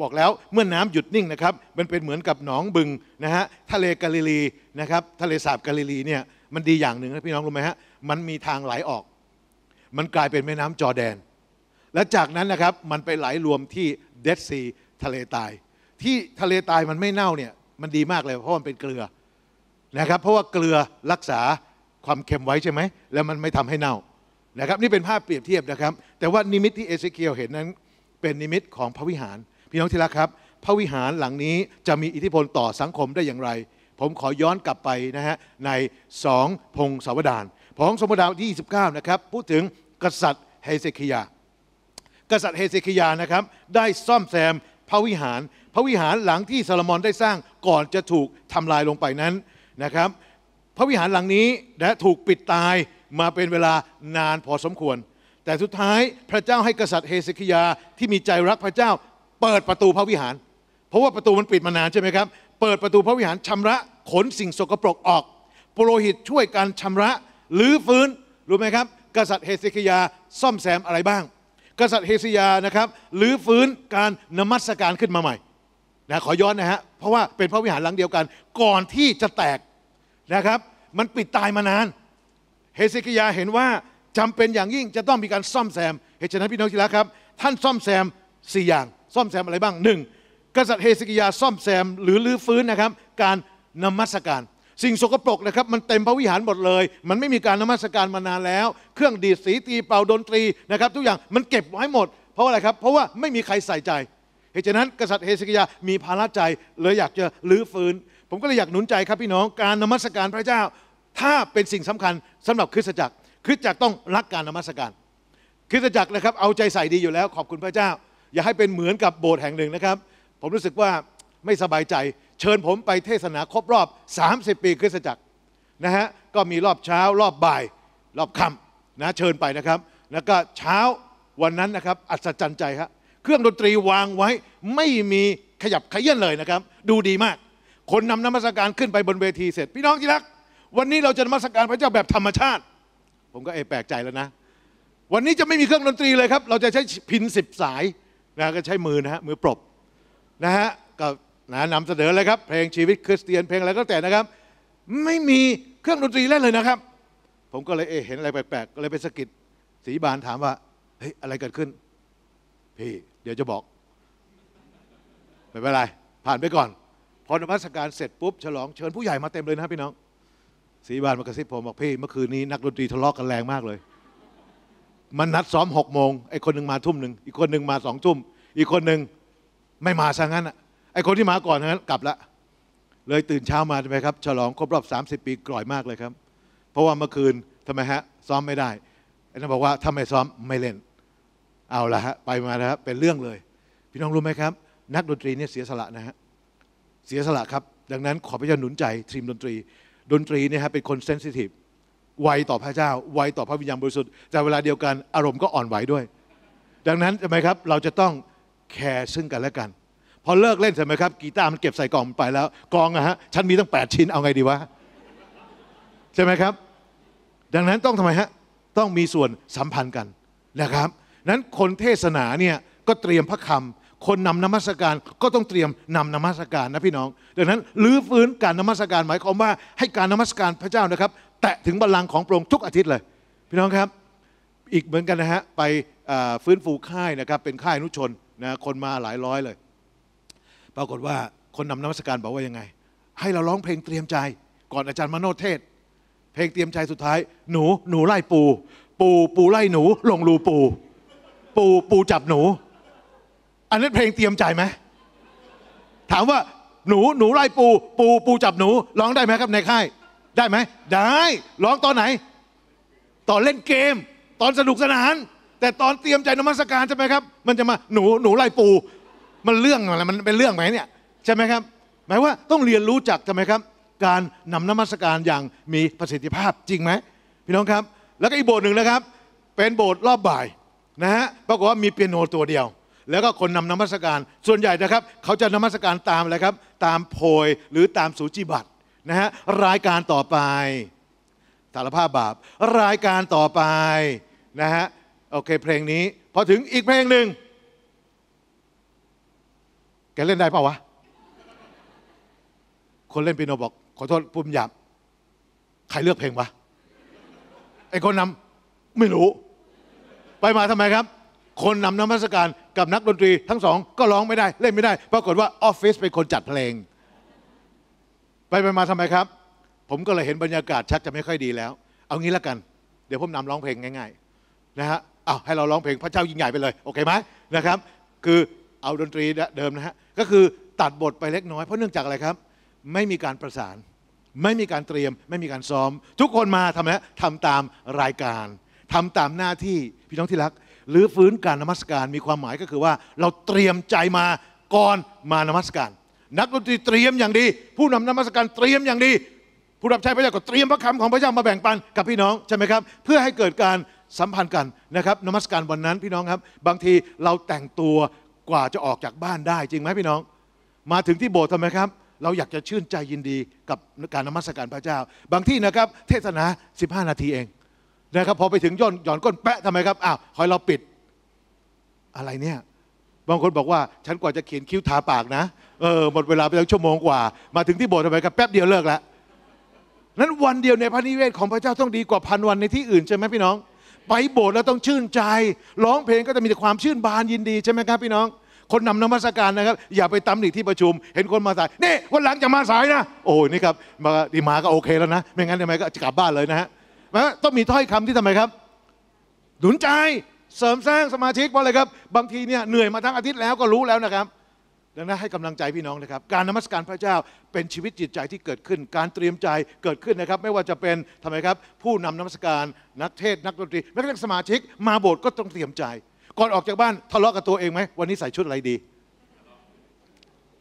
บอกแล้วเมื่อน้ำหยุดนิ่งนะครับมันเป็นเหมือนกับหนองบึงนะฮะทะเลกาลิลีนะครับทะเลสาบกาลิลีเนี่ยมันดีอย่างหนึ่งนะพี่น้องรู้ไหมฮะมันมีทางไหลออก มันกลายเป็นแม่น้ำจอแดน และจากนั้นนะครับมันไปไหลรวมที่เดดซีทะเลตายที่ทะเลตายมันไม่เน่าเนี่ยมันดีมากเลย เพราะมันเป็นเกลือนะครับเพราะว่าเกลือรักษาความเค็มไว้ใช่ไหมแล้วมันไม่ทำให้เน่านะครับนี่เป็นภาพเปรียบเทียบนะครับ แต่ว่านิมิตที่เอเซเคียลเห็นนั้น เป็นนิมิตของพระวิหาร พี่น้องที่รักครับ พระวิหารหลังนี้จะมีอิทธิพลต่อสังคมได้อย่างไร ผมขอย้อนกลับไปนะฮะในสองพงศาวดารพงศาวดารที่29นะครับพูดถึงกษัตริย์เฮเซคียา กษัตริย์เฮเซคียานะครับได้ซ่อมแซมพระวิหารพระวิหารหลังที่ซาลมอนได้สร้างก่อนจะถูกทำลายลงไปนั้นนะครับ พระวิหารหลังนี้ละถูกปิดตายมาเป็นเวลานานพอสมควร แต่สุดท้ายพระเจ้าให้กษัตริย์เฮสคิยาที่มีใจรักพระเจ้า เปิดประตูพระวิหาร เพราะว่าประตูมันปิดมานานใช่ไหมครับเปิดประตูพระวิหารชำระขนสิ่งสกปรกออกโปรหิตช่วยการชำระหรือฟื้นรู้ไหมครับ กษัตริย์เฮสคิยาซ่อมแซมอะไรบ้างกษัตริย์เฮสยา นะครับ หรือ ฟื้นการนมัสการขึ้นมาใหม่ นะ ขอย้อนนะฮะ เพราะว่าเป็นพระวิหารหลังเดียวกัน ก่อนที่จะแตกนะครับ มันปิดตายมานาน เฮสกิยาเห็นว่าจำเป็นอย่างยิ่งจะต้องมีการซ่อมแซมเหตุฉะนั้นพี่น้องที่รักครับ ท่านซ่อมแซม4อย่าง ซ่อมแซมอะไรบ้างหนึ่ง กษัตริย์เฮสกิยาซ่อมแซมหรือลื้อฟื้นนะครับ การนมัสการสิ่งสกปรกนะครับมันเต็มพระวิหารหมดเลย มันไม่มีการนมัสการมานานแล้ว เครื่องดีดสีตีเป่าดนตรีนะครับทุกอย่างมันเก็บไว้หมด เพราะอะไรครับเพราะว่าไม่มีใครใส่ใจเหตุฉะนั้น กษัตริย์เฮสกิยา มีภาระใจเลยอยากจะลื้อฟื้นผมก็เลยอยากหนุนใจครับพี่น้องการนมัสการพระเจ้า ถ้าเป็นสิ่งสำคัญสำหรับคริสตจักรคริสตจักรต้องรักการนมัสการ คริสตจักรนะครับเอาใจใส่ดีอยู่แล้วขอบคุณพระเจ้า อย่าให้เป็นเหมือนกับโบสถ์แห่งหนึ่งนะครับ ผมรู้สึกว่าไม่สบายใจเชิญผมไปเทศนาครบรอบ 30 ปีคริสตจักรนะฮะ ก็มีรอบเช้ารอบบ่ายรอบค่ำนะ เชิญไปนะครับ แล้วก็เช้าวันนั้นนะครับ อัศจรรย์ใจครับ เครื่องดนตรีวางไว้ไม่มีขยับขยื่นเลยนะครับ ดูดีมาก คนนำนมัสการขึ้นไปบนเวทีเสร็จ พี่น้องที่รัก วันนี้เราจะนมัสการพระเจ้าแบบธรรมชาติ ผมก็เอแปลกใจแล้วนะ วันนี้จะไม่มีเครื่องดนตรีเลยครับ เราจะใช้พินสิบสายนะก็ใช้มือนะฮะ มือปรบนะฮะก็นะนำเสนอเลยครับเพลงชีวิตคริสเตียนเพลงอะไรก็แต่นะครับ ไม่มีเครื่องดนตรีเล่นเลยนะครับ ผมก็เลย เอเห็นอะไรแปลกๆก็เลยไปสกิดสีบานถามว่าเฮ้ย อะไรเกิดขึ้น พี่ เดี๋ยวจะบอกไม่เป็นไรผ่านไปก่อนพอนมัสการเสร็จปุ๊บ ฉลองเชิญผู้ใหญ่มาเต็มเลยนะพี่น้อง สีบานมากระซิบผม บอกพี่ เมื่อคืนนี้นักดนตรีทะเลาะกกันแรงมากเลย มันนัดซ้อมหกโมงไอ้คนหนึ่งมาทุ่มหนึ่งอีกคนหนึ่งมาสองทุ่มอีกคนหนึ่งไม่มาซะงั้นอะไอ้คนที่มาก่อนนั้นกลับละเลยตื่นเช้ามาใช่ไหมครับ ฉลองครบรอบ30 ปีกร่อยมากเลยครับ เพราะว่าเมื่อคืนทำไมฮะ ซ้อมไม่ได้ไอ้นั่นบอกว่าถ้าไม่ซ้อมไม่เล่น เอาละฮะไปมาแล้วเป็นเรื่องเลย พี่น้องรู้ไหมครับ นักดนตรีเนี่ยเสียสละนะฮะเสียสละครับดังนั้นขอพระเจ้าหนุนใจทีมดนตรี ดนตรีเนี่ยฮะเป็นคนเซนซิทีฟไวต่อพระเจ้า ไวต่อพระวิญญาณบริสุทธิ์แต่เวลาเดียวกันอารมณ์ก็อ่อนไหวด้วย ดังนั้นใช่ไหมครับเราจะต้องแคร์ซึ่งกันและกันพอเลิกเล่นเสร็จไหมครับกีตาร์มันเก็บใส่กล่องไปแล้วกองอะฮะฉันมีตั้ง8 ชิ้นเอาไงดีวะใช่ไหมครับ ดังนั้นต้องทำไมฮะต้องมีส่วนสัมพันธ์กันนะครับนั้นคนเทศนาเนี่ยก็เตรียมพระคำคนนำนมัสการก็ต้องเตรียมนำนมัสการนะพี่น้อง ดังนั้นลื้อฟื้นการนมัสการ หมายความว่า ให้การนมัสการพระเจ้านะครับ แตะถึงบัลลังก์ของพระองค์ทุกอาทิตย์เลย พี่น้องครับ อีกเหมือนกันนะฮะไปฟื้นฟูค่ายนะครับเป็นค่ายนุชนนะคนมาหลายร้อยเลยปรากฏว่าคนนำนมัสการ บอกว่ายังไง ให้เราร้องเพลงเตรียมใจ ก่อนอาจารย์มโนเทศ เพลงเตรียมใจสุดท้ายหนูหนูไล่ปู ปูปูไล่หนู ลงรูปู ปูปูจับหนู อันนั้นเพลงเตรียมใจไหมถามว่า หนูหนูไล่ปู ปู ปูจับหนูร้องได้ไหมครับ ในค่ายได้ไหมได้ร้องตอนไหน ตอนเล่นเกมตอนสนุกสนาน แต่ตอนเตรียมใจนมัสการใช่ไหมครับ มันจะมาหนูหนูไล่ปูมันเรื่องอะไรมันเป็นเรื่องไหมเนี่ย ใช่ไหมครับ หมายว่าต้องเรียนรู้จักใช่ไหมครับ การนำน้ำมัสการอย่างมีประสิทธิภาพจริงไหม พี่น้องครับ แล้วก็อีกโบสถ์หนึ่งนะครับ เป็นโบสถ์รอบบ่ายนะฮะปรากฏว่ามีเปียโนตัวเดียว แล้วก็คนนำน้ำมัสการส่วนใหญ่นะครับ เขาจะนำ้มัสการตามอะไรครับตามโพยหรือตามสูจิบัตนะฮะรายการต่อไปสารภาพบาปรายการต่อไปนะฮะโอเคเพลงนี้ พอถึงอีกเพลงหนึ่งแกเล่นได้เปล่าวะ คนเล่นปีโนบอก ขอโทษปุ่มหยาบใครเลือกเพลงวะไอ้คนนำไม่รู้ไปมาทำไมครับ คนนำนมัสการกับนักดนตรีทั้งสอง ก็ร้องไม่ได้ เล่นไม่ได้ปรากฏว่าออฟฟิศเป็นคนจัดเพลง ไปไปมาทำไมครับ ผมก็เลยเห็นบรรยากาศชักจะไม่ค่อยดีแล้ว เอางี้ละกัน เดี๋ยวผมนำร้องเพลงง่ายๆนะฮะอ้าวให้เราร้องเพลงพระเจ้ายิ่งใหญ่ไปเลยโอเคไหมนะครับคือเอาดนตรีเดิมนะฮะ ก็คือตัดบทไปเล็กน้อยเพราะเนื่องจากอะไรครับ ไม่มีการประสาน ไม่มีการเตรียม ไม่มีการซ้อม ทุกคนมาทำนะทำตามรายการ ทำตามหน้าที่พี่น้องที่รัก หรือฟื้นการนมัสการ มีความหมายก็คือว่าเราเตรียมใจมาก่อนมานมัสการ นักดนตรีเตรียมอย่างดี ผู้นำนมัสการเตรียมอย่างดี ผู้รับใช้พระเจ้าก็เตรียมพระคำของพระเจ้ามาแบ่งปันกับพี่น้องใช่ไหมครับ เพื่อให้เกิดการสัมพันธ์กันนะครับ นมัสการวันนั้นพี่น้องครับ บางทีเราแต่งตัวกว่าจะออกจากบ้านได้จริงไหมพี่น้อง มาถึงที่โบสถ์ทำไมครับ เราอยากจะชื่นใจยินดีกับการนมัสการพระเจ้า บางที่นะครับเทศนา 15 นาทีเองนะครับพอไปถึงย่อนหย่อนก้นแปะทำไมครับ อ้าวคอยเราปิด อะไรเนี่ย บางคนบอกว่า ฉันกว่าจะเขียนคิ้วทาปากนะเออหมดเวลาไปแล้วชั่วโมงกว่า มาถึงที่โบสถ์ทำไมครับ แป๊บเดียวเลิกแล้ว นั้นวันเดียวในพระนิเวศของพระเจ้าต้องดีกว่าพันวันในที่อื่นใช่ไหมพี่น้องไปโบสถ์แล้วต้องชื่นใจร้องเพลงก็จะมีแต่ความชื่นบานยินดีใช่ไหมครับพี่น้อง คนนำนมัสการนะครับ อย่าไปตำหนิที่ประชุม เห็นคนมาสายนี่วันหลังจะมาสายนะ โอ้ยนี่ครับ มาดีมาก็โอเคแล้วนะ ไม่งั้นทำไมก็จะกลับบ้านเลยนะฮะ ต้องมีถ้อยคำที่ทำไมครับหนุนใจเสริมสร้างสมาชิกเพราะอะไรครับ บางทีเนี่ย เหนื่อยมาทั้งอาทิตย์แล้วก็รู้แล้วนะครับดังนั้นให้กำลังใจพี่น้องนะครับ การนมัสการพระเจ้าเป็นชีวิตจิตใจที่เกิดขึ้น การเตรียมใจเกิดขึ้นนะครับไม่ว่าจะเป็นทำไมครับ ผู้นำนมัสการนักเทศ นักดนตรีแม้กระทั่งสมาชิก มาโบสถ์ก็ต้องเตรียมใจ ก่อนออกจากบ้านทะเลาะกับตัวเองไหมวันนี้ใส่ชุดอะไรดี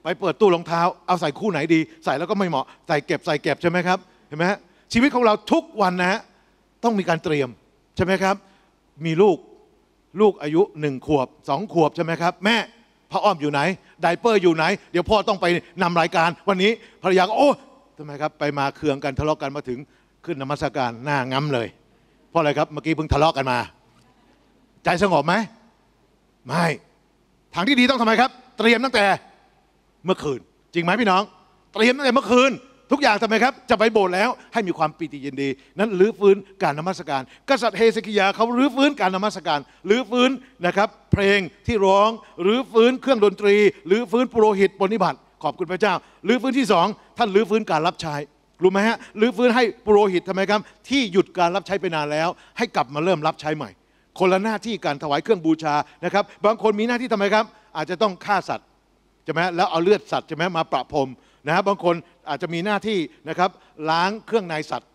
ไปเปิดตู้รองเท้าเอาใส่คู่ไหนดี ใส่แล้วก็ไม่เหมาะใส่เก็บใส่เก็บใช่ไหมครับเห็นไหมชีวิตของเราทุกวันนะฮะต้องมีการเตรียมใช่ไหมครับ มีลูกลูกอายุหนึ่งขวบสองขวบใช่ไหมครับแม่พระอ้อมอยู่ไหน ไดเปอร์อยู่ไหน เดี๋ยวพ่อต้องไปนำรายการวันนี้ ภรรยาก็โอ้ทำไมครับ ไปมาเคืองกันทะเลาะกันมาถึงขึ้นนมัสการหน้าง้ำเลยเพราะอะไรครับ เมื่อกี้เพิ่งทะเลาะกันมา ใจสงบไหม ไม่ ทางที่ดีต้องทำไมครับ เตรียมตั้งแต่เมื่อคืน จริงไหมพี่น้อง เตรียมตั้งแต่เมื่อคืนทุกอย่างทำไมครับ จะไปโบสถ์แล้วให้มีความปิติยินดีนั้นรื้อฟื้นการนมัสการ กษัตริย์เฮสกิยาเขารื้อฟื้นการนมัสการรื้อฟื้นนะครับเพลงที่ร้องรื้อฟื้นเครื่องดนตรีรื้อฟื้นปุโรหิตปนิบัติ ขอบคุณพระเจ้ารื้อฟื้นที่สองท่านรื้อฟื้นการรับใช้รู้ไหมฮะรื้อฟื้นให้ปุโรหิตทำไมครับ ที่หยุดการรับใช้ไปนานแล้ว ให้กลับมาเริ่มรับใช้ใหม่ คนละหน้าที่การถวายเครื่องบูชานะครับ บางคนมีหน้าที่ทำไมครับ อาจจะต้องฆ่าสัตว์ใช่ไหมแล้วเอาเลือดสัตว์ใช่ไหมมาประพรมนะครับบางคนอาจจะมีหน้าที่นะครับล้างเครื่องในสัตว์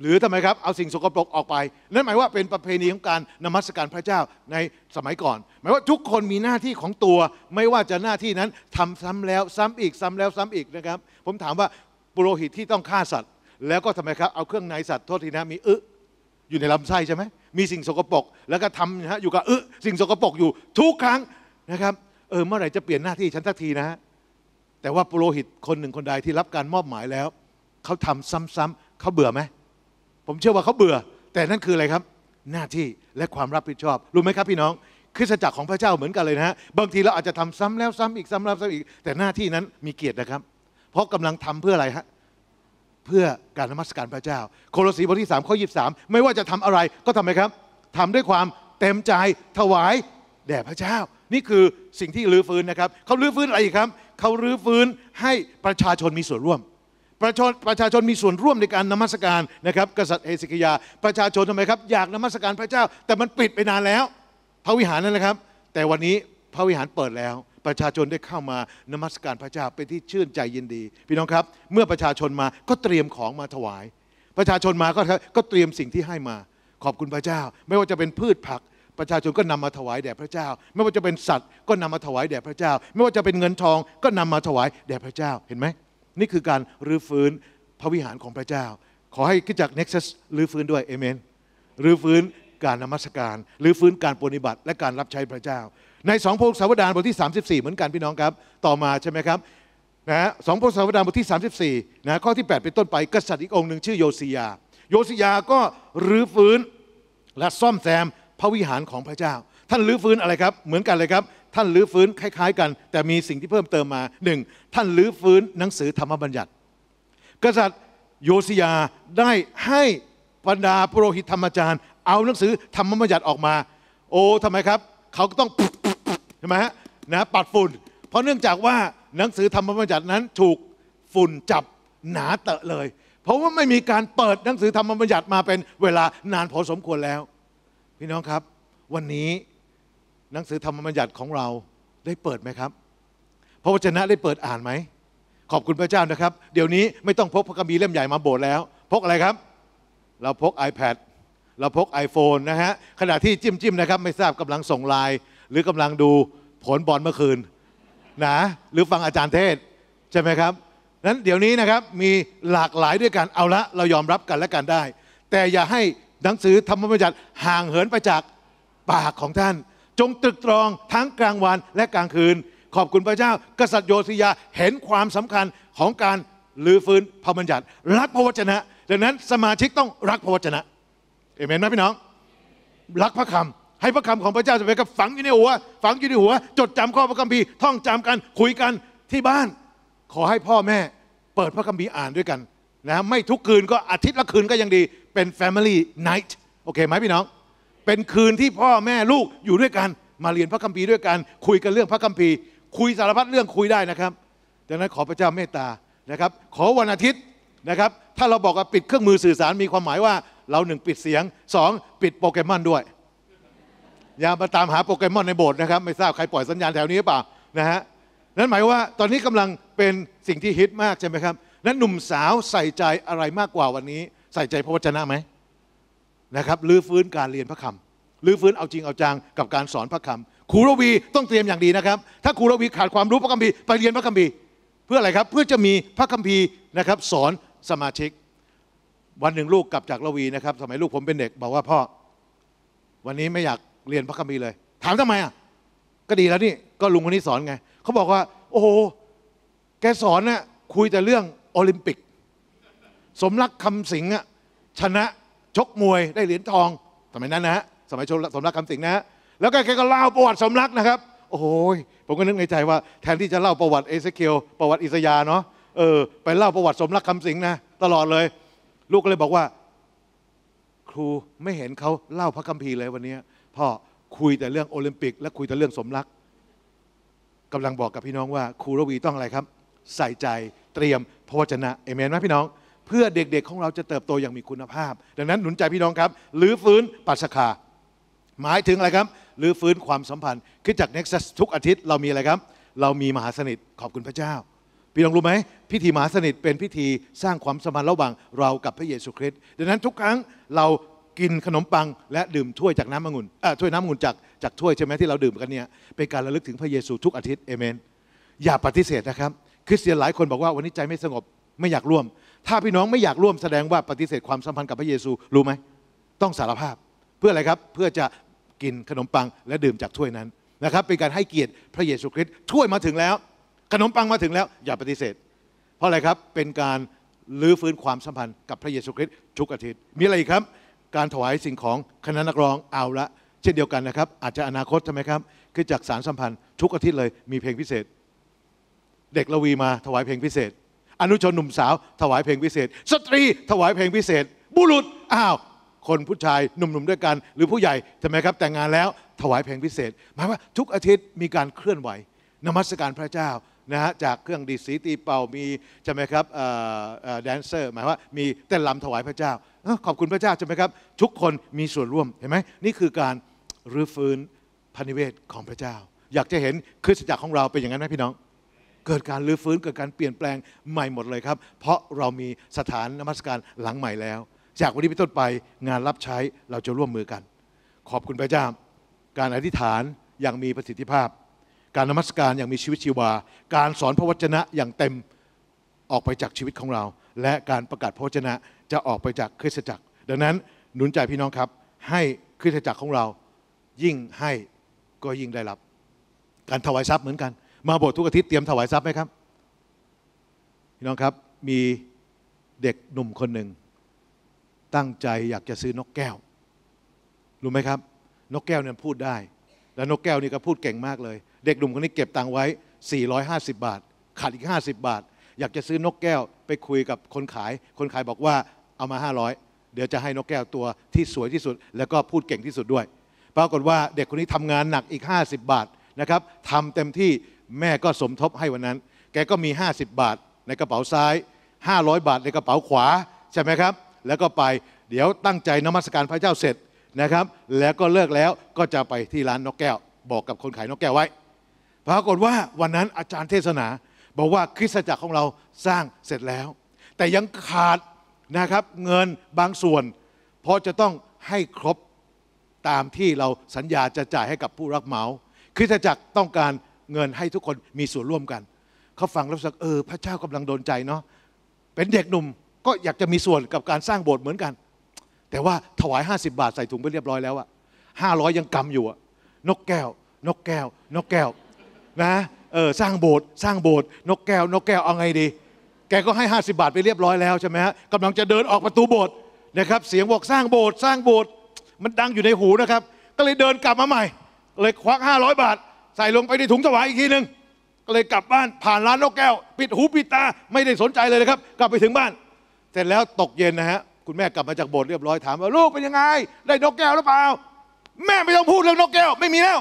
หรือทำไมครับเอาสิ่งสกปรกออกไป นั่นหมายว่าเป็นประเพณีของการนมัสการพระเจ้าในสมัยก่อน หมายว่าทุกคนมีหน้าที่ของตัว ไม่ว่าจะหน้าที่นั้นทำซ้ำแล้วซ้ำอีกซ้ำแล้วซ้ำอีกนะครับ ผมถามว่า ปุโรหิตที่ต้องฆ่าสัตว์ แล้วก็ทำไมครับเอาเครื่องในสัตว์โทษทีนะมีอึอยู่ในลำไส้ใช่ไหมมีสิ่งสกปรกแล้วก็ทำนะฮะอยู่กับอึสิ่งสกปรกอยู่ทุกครั้งนะครับเออเมื่อไหร่จะเปลี่ยนหน้าที่ฉันสักทีนะฮะแต่ว่าปุโรหิตคนหนึ่งคนใดที่รับการมอบหมายแล้ว เขาทำซ้ำๆเขาเบื่อไหมผมเชื่อว่าเขาเบื่อ แต่นั่นคืออะไรครับ หน้าที่และความรับผิดชอบ รู้ไหมครับพี่น้องคือสัจจกของพระเจ้าเหมือนกันเลยนะฮะบางทีเราอาจจะทำซ้ำแล้วซ้ำอีกซ้ำแล้วซ้ำอีก แต่หน้าที่นั้นมีเกียรตินะครับ เพราะกำลังทำเพื่ออะไรฮะเพื่อการนมัสการพระเจ้า โคลสีบทที่3ข้อ23ไม่ว่าจะทำอะไร ก็ทำไหมครับทำด้วยความเต็มใจถวายแด่พระเจ้า นี่คือสิ่งที่ลื้อฟื้นนะครับเขาลื้อฟื้นอะไรอีกครับเขารื้อฟื้นให้ประชาชนมีส่วนร่วม ประชาชนประชาชนมีส่วนร่วมในการนมัสการนะครับ กษัตริย์เอสิกยา ประชาชนทำไมครับอยากนมัสการพระเจ้าแต่มันปิดไปนานแล้ว พระวิหารนั่นแหละครับ แต่วันนี้พระวิหารเปิดแล้ว ประชาชนได้เข้ามานมัสการพระเจ้าเป็นที่ชื่นใจยินดี พี่น้องครับเมื่อประชาชนมาก็เตรียมของมาถวาย ประชาชนมาก็ก็เตรียมสิ่งที่ให้มา ขอบคุณพระเจ้า ไม่ว่าจะเป็นพืชผักประชาชนก็นำมาถวายแด่พระเจ้า ไม่ว่าจะเป็นสัตว์ก็นำมาถวายแด่พระเจ้า ไม่ว่าจะเป็นเงินทองก็นำมาถวายแด่พระเจ้า เห็นไหม นี่คือการรื้อฟื้นพระวิหารของพระเจ้า ขอให้ขึ้นจากเน็กซัสรื้อฟื้นด้วยเอเมน รื้อฟื้นการนมัสการ รื้อฟื้นการปฏิบัติและการรับใช้พระเจ้า ในสองพงศาวดารบทที่ 34 เหมือนกันพี่น้องครับ ต่อมาใช่ไหมครับ นะสองพงศาวดารบทที่ 34นะข้อที่ 8 เป็นต้นไปกษัตริย์อีกองค์หนึ่งชื่อโยเสียโยเสียก็รื้อฟื้นและซ่อมแซมพระวิหารของพระเจ้า ท่านลื้อฟื้นอะไรครับ เหมือนกันเลยครับ ท่านลื้อฟื้นคล้ายๆกัน แต่มีสิ่งที่เพิ่มเติมมาหนึ่ง ท่านลื้อฟื้นหนังสือธรรมบัญญัติกษัตริย์โยสยาได้ให้บรรดาปุโรหิตธรรมจารย์เอาหนังสือธรรมบัญญัติออกมา โอ้ทำไมครับ เขาก็ต้องใช่ไหมฮะนะปัดฝุ่น เพราะเนื่องจากว่า หนังสือธรรมบัญญัตินั้นถูกฝุ่นจับหนาเตอะเลย เพราะว่าไม่มีการเปิดหนังสือธรรมบัญญัติมาเป็นเวลานานพอสมควรแล้วพี่น้องครับ วันนี้หนังสือธรรมบัญญัติของเราได้เปิดไหมครับพระวจนะได้เปิดอ่านไหม ขอบคุณพระเจ้านะครับ เดี๋ยวนี้ไม่ต้องพกพระคัมภีร์เล่มใหญ่มาโบสถ์แล้ว พกอะไรครับ เราพก iPad เราพก iPhone นะฮะขณะที่จิ้มจิ้มนะครับ ไม่ทราบกำลังส่งไลน์หรือกำลังดูผลบอลเมื่อคืน นะ หรือฟังอาจารย์เทศใช่ไหมครับนั้นเดี๋ยวนี้นะครับมีหลากหลายด้วยกันเอาละเรายอมรับกันและกันได้ แต่อย่าให้หนังสือธรรมบัญญัติห่างเหินไปจากปากของท่าน จงตรึกตรองทั้งกลางวันและกลางคืน ขอบคุณพระเจ้า กษัตริย์โยธยาเห็นความสำคัญของการหรือฟื้นพระบัญญัติ รักพระวจนะดังนั้นสมาชิกต้องรักพระวจนะเอเมนไหมพี่น้อง รักพระคำให้พระคำของพระเจ้าจะไปกับฝังอยู่ในหัวฝังอยู่ในหัวจดจำข้อพระคัมภีร์ท่องจำกันคุยกันที่บ้าน ขอให้พ่อแม่ เปิดพระคัมภีร์อ่านด้วยกันนะไม่ทุกคืนก็อาทิตย์ละคืนก็ยังดีเป็น Family Night โอเคไหมพี่น้องเป็นคืนที่พ่อแม่ลูกอยู่ด้วยกันมาเรียนพระคัมภีร์ด้วยกัน คุยกันเรื่องพระคัมภีร์คุยสารพัดเรื่องคุยได้นะครับดังนั้นขอพระเจ้าเมตตานะครับขอวันอาทิตย์นะครับถ้าเราบอกว่าปิดเครื่องมือสื่อสารมีความหมายว่า เราหนึ่งปิดเสียงสองปิดโปเกมอนด้วย อย่ามาตามหาโปเกมอนในโบสถ์นะครับ ไม่ทราบใครปล่อยสัญญาณแถวนี้หรือเปล่านะฮะนั่นหมายว่าตอนนี้กำลังเป็นสิ่งที่ฮิตมากใช่ไหมครับนั้นหนุ่มสาวใส่ใจอะไรมากกว่าวันนี้ใส่ใจพระวจนะไหมนะครับรื้อฟื้นการเรียนพระคำรื้อฟื้นเอาจริงเอาจังกับการสอนพระคำครูรวีต้องเตรียมอย่างดีนะครับ ถ้าครูรวีขาดความรู้พระคัมภีร์ไปเรียนพระคัมภีร์เพื่ออะไรครับเพื่อจะมีพระคัมภีร์นะครับสอนสมาชิก วันหนึ่งลูกกลับจากรวีนะครับสมัยลูกผมเป็นเด็กบอกว่าพ่อวันนี้ไม่อยากเรียนพระคัมภีร์เลยถามทำไมอ่ะก็ดีแล้วนี่ ก็ลุงคนนี้สอนไงเขาบอกว่า โอ้โหแกสอนนะ่ะคุยแต่เรื่องโอลิมปิกสมรักคำสิงห์ชนะชกมวยได้เหรียญทองสมัยนั้นนะฮะสมัยชมสมรักคำสิงห์นะแล้วก็แกก็เล่าประวัติสมรักนะครับ โอ้ยผมก็นึกในใจว่าแทนที่จะเล่าประวัติเอเซเคียวประวัติอิสยาเนาะเออ ไปเล่าประวัติสมรักคำสิงห์นะ ตลอดเลย ลูกก็เลยบอกว่าครูไม่เห็นเขาเล่าพระคัมภีร์เลยวันนี้พ่อคุยแต่เรื่องโอลิมปิกและคุยแต่เรื่องสมรักกำลังบอกกับพี่น้องว่าครูระวีต้องอะไรครับ ใส่ใจเตรียมพระวจนะเอเมนไหมพี่น้องเพื่อเด็กๆของเราจะเติบโตอย่างมีคุณภาพ ดังนั้นหนุนใจพี่น้องครับหรือฟื้นปัสคาหมายถึงอะไรครับหรือฟื้นความสัมพันธ์ คือจากเน็กซัสทุกอาทิตย์เรามีอะไรครับ เรามีมหาสนิท ขอบคุณพระเจ้า พี่น้องรู้ไหม พิธีมหาสนิทเป็นพิธีสร้างความสัมพันธ์ระหว่างเรากับพระเยซูคริสต์ ดังนั้นทุกครั้งเรากินขนมปังและดื่มถ้วยจากน้ำองุ่นถ้วยน้ำองุ่นจากจากถ้วยใช่ไหมที่เราดื่มกันเนี่ย เป็นการระลึกถึงพระเยซู ทุกอาทิตย์เอเมน อย่าปฏิเสธนะครับคริสเตียนหลายคนบอกว่าวันนี้ใจไม่สงบไม่อยากร่วมถ้าพี่น้องไม่อยากร่วมแสดงว่าปฏิเสธความสัมพันธ์กับพระเยซูรู้ไหมต้องสารภาพ เพื่ออะไรครับเพื่อจะกินขนมปังและดื่มจากถ้วยนั้นนะครับเป็นการให้เกียรติพระเยซูคริสต์ถ้วยมาถึงแล้ว ขนมปังมาถึงแล้วอย่าปฏิเสธ เพราะอะไรครับเป็นการลื้อฟื้นความสัมพันธ์กับพระเยซูคริสต์ทุกอาทิตย์ มีอะไรอีกครับ การถวายสิ่งของคณะนักร้องเอาละ เช่นเดียวกันนะครับ อาจจะอนาคตใช่ไหมครับคือจากสารสัมพันธ์ทุกอาทิตย์เลยมีเพลงพิเศษ เด็กละวีมาถวายเพลงพิเศษอนุชนหนุ่มสาวถวายเพลงพิเศษ สตรีถวายเพลงพิเศษ บุรุษอ้าวคนผู้ชายหนุ่มๆด้วยกันหรือผู้ใหญ่ทำไมครับแต่งงานแล้วถวายเพลงพิเศษ หมายว่าทุกอาทิตย์มีการเคลื่อนไหว นมัสการพระเจ้านะฮะจากเครื่องดีสีตีเป่ามีใช่ไหมครับแดนเซอร์ หมายว่ามีเต้นลำถวายพระเจ้าขอบคุณพระเจ้าใช่ไหมครับทุกคนมีส่วนร่วมเห็นไหมนี่คือการรื้อฟื้นพันนิเวศของพระเจ้า อยากจะเห็นคริสตจักรของเราเป็นอย่างนั้นไหมพี่น้องเกิดการรื้อฟื้นเกิดการเปลี่ยนแปลงใหม่หมดเลยครับ เพราะเรามีสถานนมัสการหลังใหม่แล้ว จากวันนี้เป็นต้นไปงานรับใช้เราจะร่วมมือกัน ขอบคุณพระเจ้าการอธิษฐานอย่างมีประสิทธิภาพ การนมัสการอย่างมีชีวิตชีวา การสอนพระวจนะอย่างเต็มออกไปจากชีวิตของเรา และการประกาศพระวจนะจะออกไปจากคริสตจักร ดังนั้นหนุนใจพี่น้องครับ ให้คริสตจักรของเรายิ่งให้ก็ยิ่งได้รับ การถวายทรัพย์เหมือนกันมาบส์ทุกอาทิตย์เตรียมถวายทรัพย์ไหมครับพี่น้องครับ มีเด็กหนุ่มคนหนึ่ง ตั้งใจอยากจะซื้อนกแก้ว รู้ไหมครับ นกแก้วเนี่ยพูดได้ แล้วนกแก้วนี่ก็พูดเก่งมากเลย เด็กหนุ่มคนนี้เก็บตังไว้ 450 บาท ขาดอีก 50 บาท อยากจะซื้อนกแก้วไปคุยกับคนขาย คนขายบอกว่าเอามา 500เดี๋ยวจะให้นกแก้วตัวที่สวยที่สุด แล้วก็พูดเก่งที่สุดด้วยปรากฏว่า เด็กคนนี้ทำงานหนักอีก 50 บาทนะครับทำเต็มที่แม่ก็สมทบให้วันนั้น แกก็มี50 บาทในกระเป๋าซ้าย 500 บาทในกระเป๋าขวาใช่ไหมครับ แล้วก็ไป เดี๋ยวตั้งใจนมัสการพระเจ้าเสร็จนะครับ แล้วก็เลิกแล้วก็จะไปที่ร้านนกแก้ว บอกกับคนขายนกแก้วไว้ ปรากฏว่าวันนั้นอาจารย์เทศนา บอกว่าคริสตจักรของเราสร้างเสร็จแล้ว แต่ยังขาดนะครับเงินบางส่วน เพราะจะต้องให้ครบตามที่เราสัญญาจะจ่ายให้กับผู้รับเหมา คริสตจักรต้องการเงินให้ทุกคนมีส่วนร่วมกัน เขาฟังแล้วสักเออพระเจ้ากำลังโดนใจเนาะเป็นเด็กหนุ่มก็อยากจะมีส่วนกับการสร้างโบสถ์เหมือนกัน แต่ว่าถวาย50 บาท ใส่ถุงไปเรียบร้อยแล้วอะห้าร้อยยังกำอยู่อะนกแก้ว นกแก้ว นกแก้วนะเออสร้างโบสถ์สร้างโบสถ์นกแก้ว นกแก้วเอาไงดี แกก็ให้ 50 บาทไปเรียบร้อยแล้วใช่ไหมฮะกำลังจะเดินออกประตูโบสถ์นะครับ เสียงบอกสร้างโบสถ์สร้างโบสถ์มันดังอยู่ในหูนะครับ ก็เลยเดินกลับมาใหม่เลยควัก500 บาทใส่ลงไปในถุงถวายอีกทีหนึ่งก็เลยกลับบ้าน ผ่านร้านนกแก้ว ปิดหูปิดตาไม่ได้สนใจเลยนะครับกลับไปถึงบ้าน เสร็จแล้วตกเย็นนะฮะ คุณแม่กลับมาจากโบสถ์เรียบร้อยถามว่าลูกเป็นยังไงได้นกแก้วหรือเปล่า แม่ไม่ต้องพูดเรื่องนกแก้ว ไม่มีแล้ว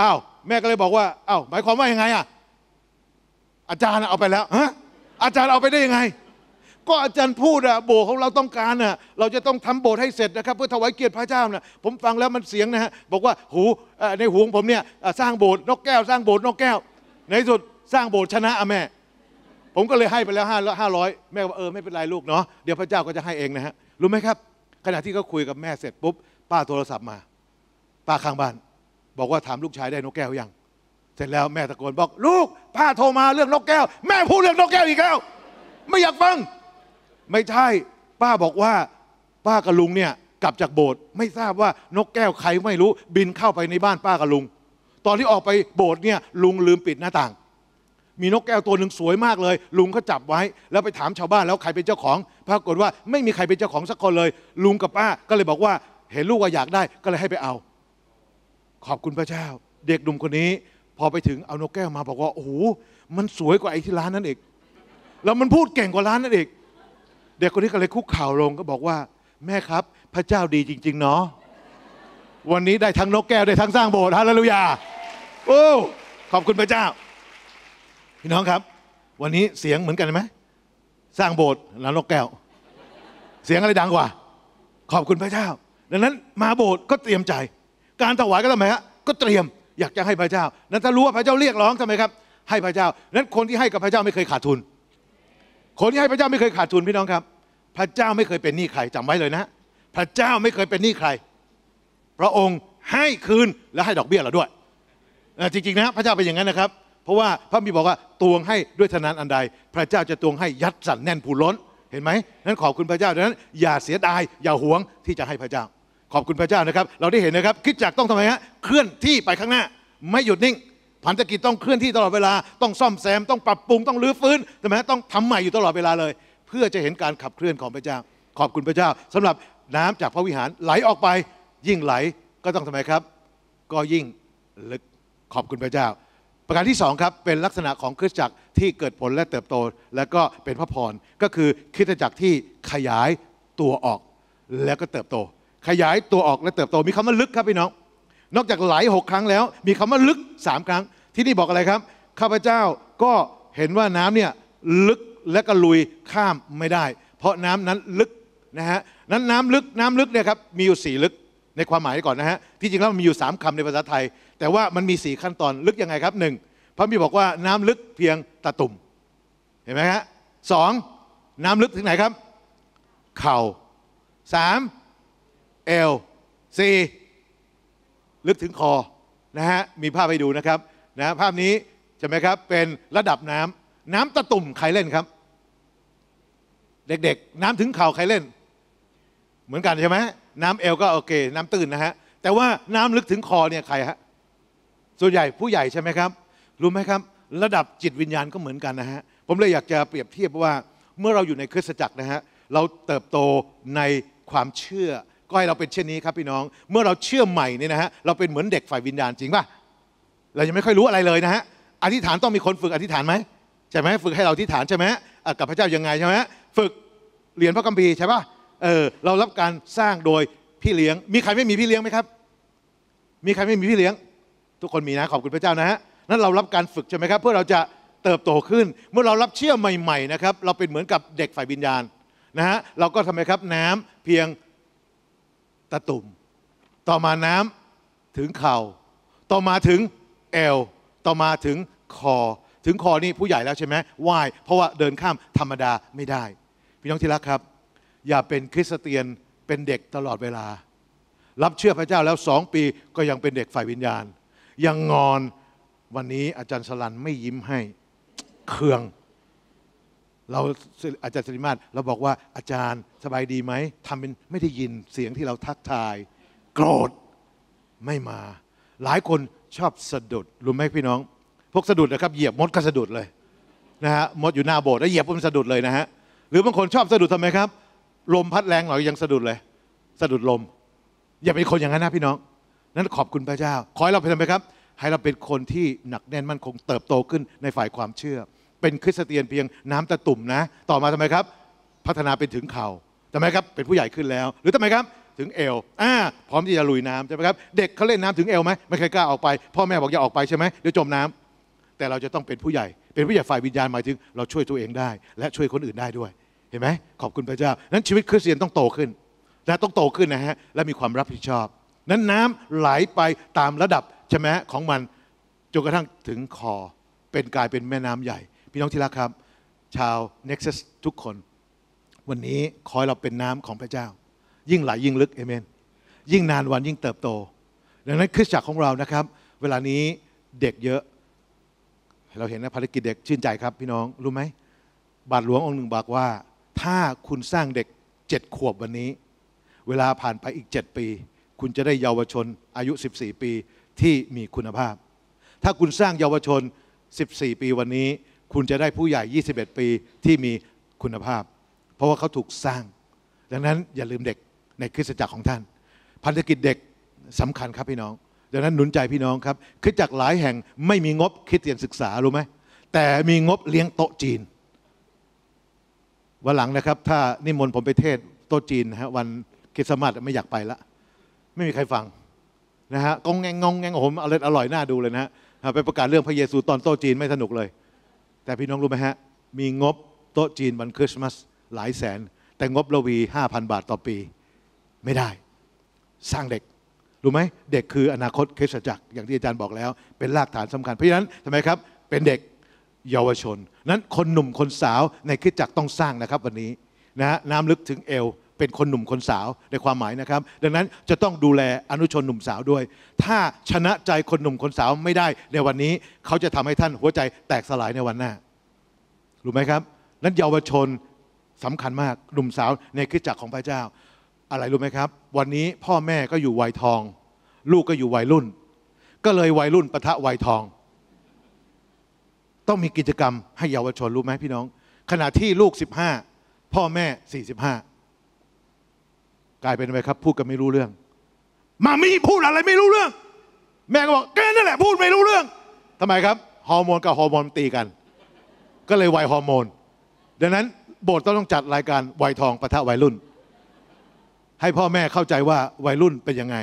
อ้าวแม่ก็เลยบอกว่าอ้าวหมายความว่ายังไงอ่ะอาจารย์เอาไปแล้วฮะอาจารย์เอาไปได้ยังไงก็อาจารย์พูดอะโบสถ์ของเราต้องการอะเราจะต้องทำโบสถ์ให้เสร็จนะครับ เพื่อถวายเกียรติพระเจ้านะผมฟังแล้วมันเสียงนะฮะบอกว่าหูในหูของผมเนี่ยสร้างโบสถ์นกแก้วสร้างโบสถ์นกแก้ว ในสุดสร้างโบสถ์ชนะอะแม่ผมก็เลยให้ไปแล้วห้าห้าร้อยแม่บอกเออไม่เป็นไรลูกเนาะเดี๋ยวพระเจ้าก็จะให้เองนะฮะรู้ไหมครับขณะที่เขาคุยกับแม่เสร็จปุ๊บป้าโทรศัพท์มาป้าข้างบ้านบอกว่าถามลูกชายได้นกแก้วยังเสร็จแล้วแม่ตะโกนบอกลูกป้าโทรมาเรื่องนกแก้ว แม่พูดเรื่องนกแก้วอีกแล้ว ไม่อยากฟังไม่ใช่ ป้าบอกว่าป้ากับลุงเนี่ย กลับจากโบสถ์ไม่ทราบว่านกแก้วใครไม่รู้บินเข้าไปในบ้านป้ากับลุง ตอนที่ออกไปโบสถ์เนี่ย ลุงลืมปิดหน้าต่าง มีนกแก้วตัวหนึ่งสวยมากเลยลุงก็จับไว้ แล้วไปถามชาวบ้านแล้วใครเป็นเจ้าของปรากฏว่าไม่มีใครเป็นเจ้าของสักคนเลย ลุงกับป้าก็เลยบอกว่า เห็นลูกว่าอยากได้ก็เลยให้ไปเอา ขอบคุณพระเจ้า เด็กหนุ่มคนนี้ พอไปถึงเอานกแก้วมาบอกว่าโอ้โหมันสวยกว่าไอ้ที่ร้านนั้นอีกแล้วมันพูดเก่งกว่าร้านนั่นเองเด็กคนนี้ก็เลยคุกเข่าลงก็บอกว่า แม่ครับ พระเจ้าดีจริงๆเนาะวันนี้ได้ทั้งนกแก้วได้ทั้งสร้างโบสถ์ฮาเลลูยาโอ้ขอบคุณพระเจ้า พี่น้องครับ วันนี้เสียงเหมือนกันไหมสร้างโบสถ์แล้วนกแก้วเสียงอะไรดังกว่า ขอบคุณพระเจ้า ดังนั้น มาโบสถ์ก็เตรียมใจ การถวายก็ทำไมฮะก็เตรียมอยากจะให้พระเจ้า นั้นถ้ารู้ว่าพระเจ้าเรียกร้องทำไมครับ ให้พระเจ้า นั้นคนที่ให้กับพระเจ้า ไม่เคยขาดทุนคนที่ให้พระเจ้าไม่เคยขาดทุนพี่น้องครับ พระเจ้าไม่เคยเป็นหนี้ใครจำไว้เลยนะ พระเจ้าไม่เคยเป็นหนี้ใคร พระองค์ให้คืนและให้ดอกเบี้ยเราด้วยจริงๆนะพระเจ้าเป็นอย่างนั้นนะครับ เพราะว่าพระมีบอกว่าตวงให้ด้วยธนานอันใด พระเจ้าจะตวงให้ยัดสั่นแน่นผูล้น เห็นไหมนั้นขอบคุณพระเจ้า ดังนั้น อย่าเสียดายอย่าหวงที่จะให้พระเจ้า ขอบคุณพระเจ้านะครับ เราได้เห็นนะครับ คิดจักต้องทำไมฮะ เคลื่อนที่ไปข้างหน้า ไม่หยุดนิ่งพันธกิจต้องเคลื่อนที่ตลอดเวลาต้องซ่อมแซมต้องปรับปรุงต้องรื้อฟื้นใช่ไหมต้องทำใหม่อยู่ตลอดเวลาเลย เพื่อจะเห็นการขับเคลื่อนของพระเจ้า ขอบคุณพระเจ้า สำหรับน้ำจากพระวิหารไหลออกไปยิ่งไหลก็ต้องทำไมครับ ก็ยิ่งลึกขอบคุณพระเจ้า ประการที่สองครับเป็นลักษณะของคริสตจักรที่เกิดผลและเติบโต และก็เป็นพระพรก็คือคริสตจักรที่ขยายตัวออกแล้วก็เติบโต ขยายตัวออกและเติบโต มีคำว่าลึกครับพี่น้องนอกจากไหลหกครั้งแล้วมีคำว่าลึกสามครั้ง ที่นี่บอกอะไรครับข้าพเจ้าก็เห็นว่าน้ำเนี่ยลึกและก็ลุยข้ามไม่ได้ เพราะน้ำนั้นลึกนะฮะนั้นน้ำลึกน้ำลึกเนี่ยครับมีอยู่สี่ลึกในความหมายก่อนนะฮะที่จริงแล้วมันมีอยู่สามคำในภาษาไทย แต่ว่ามันมีสี่ขั้นตอนลึกยังไงครับหนึ่งพระมีบอกว่าน้ำลึกเพียงตะตุ่มเห็นไหมฮะสองน้ำลึกถึงไหนครับเข่าสามเอวสี่ลึกถึงคอนะฮะมีภาพให้ดูนะครับนะภาพนี้ใช่ไหมครับเป็นระดับน้ำ น้ำตะตุ่มใครเล่นครับ เด็กๆน้ำถึงเข่าใครเล่น เหมือนกันใช่ไหมน้ำเอวก็โอเคน้ำตื้นนะฮะแต่ว่าน้ำลึกถึงคอเนี่ยใครฮะส่วนใหญ่ผู้ใหญ่ใช่ไหมครับ รู้ไหมครับ ระดับจิตวิญญาณก็เหมือนกันนะฮะผมเลยอยากจะเปรียบเทียบว่าเมื่อเราอยู่ในคริสตจักรนะฮะเราเติบโตในความเชื่อ็ให้เราเป็นเช่นนี้ครับพี่น้อง เมื่อเราเชื่อใหม่นี่นะฮะเราเป็นเหมือนเด็กฝ่ายวิญญาณจริงป่ะ เรายังไม่ค่อยรู้อะไรเลยนะฮะอธิษฐานต้องมีคนฝึกอธิษฐานไหมใช่ไหมฝึกให้เราอธิษฐานใช่ไหมกับพระเจ้ายังไงใช่ไหมฝึกเรียนพระคัมภีร์ใช่ป่ะเออเรารับการสร้างโดยพี่เลี้ยงมีใครไม่มีพี่เลี้ยงไหมครับ มีใครไม่มีพี่เลี้ยง ทุกคนมีนะขอบคุณพระเจ้านะฮะนั้นเรารับการฝึกใช่ไหมครับ เพื่อเราจะเติบโตขึ้น เมื่อเรารับเชื่อใหม่ๆนะครับ เราเป็นเหมือนกับเด็กฝ่ายวิญญาณนะฮะเราก็ทำไมครับน้ำเพียงตะตุ่ม ต่อมาน้ำ ถึงเข่า ต่อมาถึงเอว ต่อมาถึงคอ ถึงคอนี่ผู้ใหญ่แล้วใช่ไหมไหวยเพราะว่าเดินข้ามธรรมดาไม่ได้ พี่น้องที่รักครับ อย่าเป็นคริสเตียนเป็นเด็กตลอดเวลา รับเชื่อพระเจ้าแล้วสองปีก็ยังเป็นเด็กฝ่ายวิญญาณ ยังงอน วันนี้อาจารย์สลันไม่ยิ้มให้ เคืองเราอาจารย์สิริมาศเราบอกว่าอาจารย์สบายดีไหมทำเป็นไม่ได้ยินเสียงที่เราทักทาย โกรธไม่มา หลายคนชอบสะดุดรู้ไหมพี่น้อง พวกสะดุดนะครับเหยียบมดก็สะดุดเลยนะฮะมดอยู่หน้าโบสถ์แล้วเหยียบมันสะดุดเลยนะฮะหรือบางคนชอบสะดุดทำไมครับ ลมพัดแรงหน่อยยังสะดุดเลย สะดุดลมอย่าเป็นคนอย่างนั้นนะพี่น้อง นั้นขอบคุณพระเจ้าขอให้เราเป็นไมครับ ให้เราเป็นคนที่หนักแน่นมั่นคงเติบโตขึ้นในฝ่ายความเชื่อเป็นคริสเตียนเพียง น้ำตะตุ่มนะ ต่อมาทำไมครับ พัฒนาเป็นถึงเข่าทำไมครับเป็นผู้ใหญ่ขึ้นแล้ว หรือทำไมครับ ถึงเอวอ่าพร้อมที่จะลุยน้ำใช่ไหมครับเด็กเขาเล่นน้ำถึงเอวไหมไม่เคยกล้าออกไปพ่อแม่บอกอย่าออกไปใช่ไหมเดี๋ยวจมน้ำ แต่เราจะต้องเป็นผู้ใหญ่ เป็นผู้ใหญ่ฝ่ายวิญญาณหมายถึงเราช่วยตัวเองได้ และช่วยคนอื่นได้ด้วยเห็นไหมขอบคุณพระเจ้านั้นชีวิตคริสเตียนต้องโตขึ้นนะต้องโตขึ้นนะฮะและมีความรับผิดชอบนั้นน้ำไหลไปตามระดับใช่ไหมของมันจนกระทั่งถึงคอเป็นกลายเป็นแม่น้ำใหญ่พี่น้องที่รักครับ ชาวเน็กซัสทุกคน วันนี้คอยเราเป็นน้ำของพระเจ้า ยิ่งไหลยยิ่งลึกเอเมนยิ่งนานวันยิ่งเติบโต ดังนั้นคริสตจักรของเรานะครับ เวลานี้เด็กเยอะ เราเห็นนะภารกิจเด็ก ชื่นใจครับ พี่น้องรู้ไหม บาทหลวงองค์หนึ่งบอกว่า ถ้าคุณสร้างเด็กเจ็ดขวบวันนี้ เวลาผ่านไปอีกเจ็ดปี คุณจะได้เยาวชนอายุ14ปีที่มีคุณภาพ ถ้าคุณสร้างเยาวชน14ปีวันนี้คุณจะได้ผู้ใหญ่ 21 ปีที่มีคุณภาพ เพราะว่าเขาถูกสร้าง ดังนั้นอย่าลืมเด็กในคริสตจักรของท่าน พันธกิจเด็กสำคัญครับพี่น้องดังนั้นหนุนใจพี่น้องครับคริสตจักรหลายแห่งไม่มีงบคิดเตียนศึกษา รู้ไหมแต่มีงบเลี้ยงโต๊ะจีน วันหลังนะครับ ถ้านิมนต์ผมไปเทศโต๊ะจีนนะฮะวันคริสต์มาสไม่อยากไปละ ไม่มีใครฟังนะฮะกงแงงงงแงงผมอร่อยอร่อยน่าดูเลยนะฮะไปประกาศเรื่องพระเยซูตอนโต๊ะจีนไม่สนุกเลยแต่พี่น้องรู้ไหมฮะ มีงบโต๊ะจีนวันคริสต์มาสหลายแสน แต่งบละวี 5,000 บาทต่อปี ไม่ได้ สร้างเด็ก รู้ไหมเด็กคืออนาคตคริสตจักรอย่างที่อาจารย์บอกแล้ว เป็นรากฐานสำคัญเพราะฉะนั้นทำไมครับ เป็นเด็กเยาวชน นั้นคนหนุ่มคนสาวในคริสตจักรต้องสร้างนะครับ วันนี้ นะน้ำลึกถึงเอวเป็นคนหนุ่มคนสาวในความหมายนะครับ ดังนั้นจะต้องดูแลอนุชนหนุ่มสาวด้วย ถ้าชนะใจคนหนุ่มคนสาวไม่ได้ในวันนี้ เขาจะทำให้ท่านหัวใจแตกสลายในวันหน้ารู้ไหมครับ นั้นเยาวชนสำคัญมากหนุ่มสาวในคิดจักรของพระเจ้า อะไรรู้ไหมครับ วันนี้พ่อแม่ก็อยู่วัยทอง ลูกก็อยู่วัยรุ่น ก็เลยวัยรุ่นปะทะวัยทอง ต้องมีกิจกรรมให้เยาวชนรู้ไหมพี่น้อง ขณะที่ลูก15พ่อแม่45กลายเป็นไงครับพูดกันไม่รู้เรื่อง มามีพูดอะไรไม่รู้เรื่อง แม่ก็บอกแกนั่นแหละพูดไม่รู้เรื่อง ทำไมครับ ฮอร์โมนกับฮอร์โมนตีกัน ก็เลยวัยฮอร์โมนดังนั้นโบสถ์ต้องจัดรายการวัยทองปะทะวัยรุ่น ให้พ่อแม่เข้าใจว่าวัยรุ่นเป็นยังไง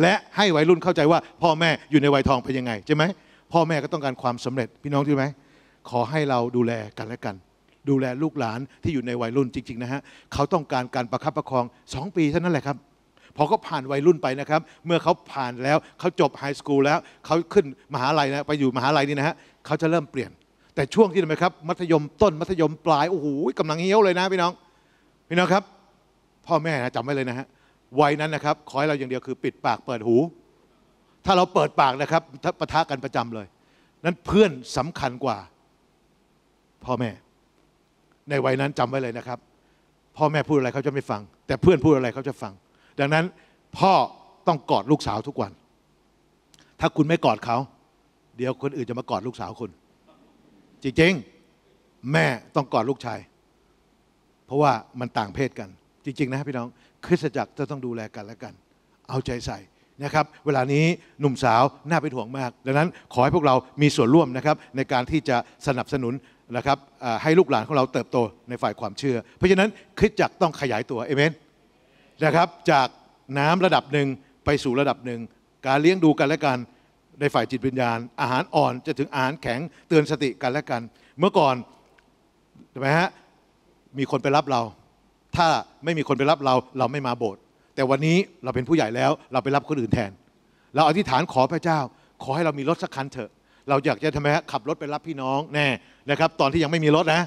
และให้วัยรุ่นเข้าใจว่า พ่อแม่อยู่ในวัยทองเป็นยังไงใช่ไหมพ่อแม่ก็ต้องการความสำเร็จพี่น้องใช่ไหมขอให้เราดูแลกันและกันดูแล ลูกหลานที่อยู่ในวัยรุ่นจริง ๆนะฮะเขาต้องการการประคับประคองสองปีเท่านั้นแหละครับพอเขาผ่านวัยรุ่นไปนะครับ เมื่อเขาผ่านแล้ว เขาจบไฮสคูลแล้ว เขาขึ้นมหาลัยนะไปอยู่มหาลัยนี่นะฮะเขาจะเริ่มเปลี่ยน แต่ช่วงที่ไหนครับมัธยมต้นมัธยม ปลายโอ้โหกำลังเฮี้ยวเลยนะพี่น้องพี่น้องครับ พ่อแม่นะจำไว้เลยนะฮะวัยนั้นนะครับขอให้เราอย่างเดียวคือ ปิดปากเปิดหู ถ้าเราเปิดปากนะครับปะทะกันประจำเลย นั้นเพื่อนสำคัญกว่าพ่อแม่ในวัยนั้นจำไว้เลยนะครับพ่อแม่พูดอะไรเขาจะไม่ฟัง แต่เพื่อนพูดอะไรเขาจะฟัง ดังนั้นพ่อต้องกอดลูกสาวทุกวัน ถ้าคุณไม่กอดเขาเดี๋ยวคนอื่นจะมากอดลูกสาวคุณ จริงๆ แม่ต้องกอดลูกชาย เพราะว่ามันต่างเพศกัน จริงๆนะพี่น้อง คริสตจักรจะต้องดูแลกันและกัน เอาใจใส่นะครับเวลานี้หนุ่มสาวน่าเป็นห่วงมาก ดังนั้นขอให้พวกเรามีส่วนร่วมนะครับ ในการที่จะสนับสนุนนะครับให้ลูกหลานของเราเติบโตในฝ่ายความเชื่อ เพราะฉะนั้นคริสตจักรต้องขยายตัวเอเมนนะครับจากน้ำระดับหนึ่งไปสู่ระดับหนึ่งการเลี้ยงดูกันและกัน ในฝ่ายจิตวิญญาณ อาหารอ่อนจะถึงอาหารแข็งเตือนสติกันและกัน เมื่อก่อนใช่ไหมฮะมีคนไปรับเรา ถ้าไม่มีคนไปรับเราเราไม่มาโบสถ์แต่วันนี้เราเป็นผู้ใหญ่แล้ว เราไปรับคนอื่นแทนเราอธิษฐานขอพระเจ้าขอให้เรามีรถสักคันเถอะเราอยากจะทำไมฮะขับรถไปรับพี่น้องแน่นะครับตอนที่ยังไม่มีรถนะ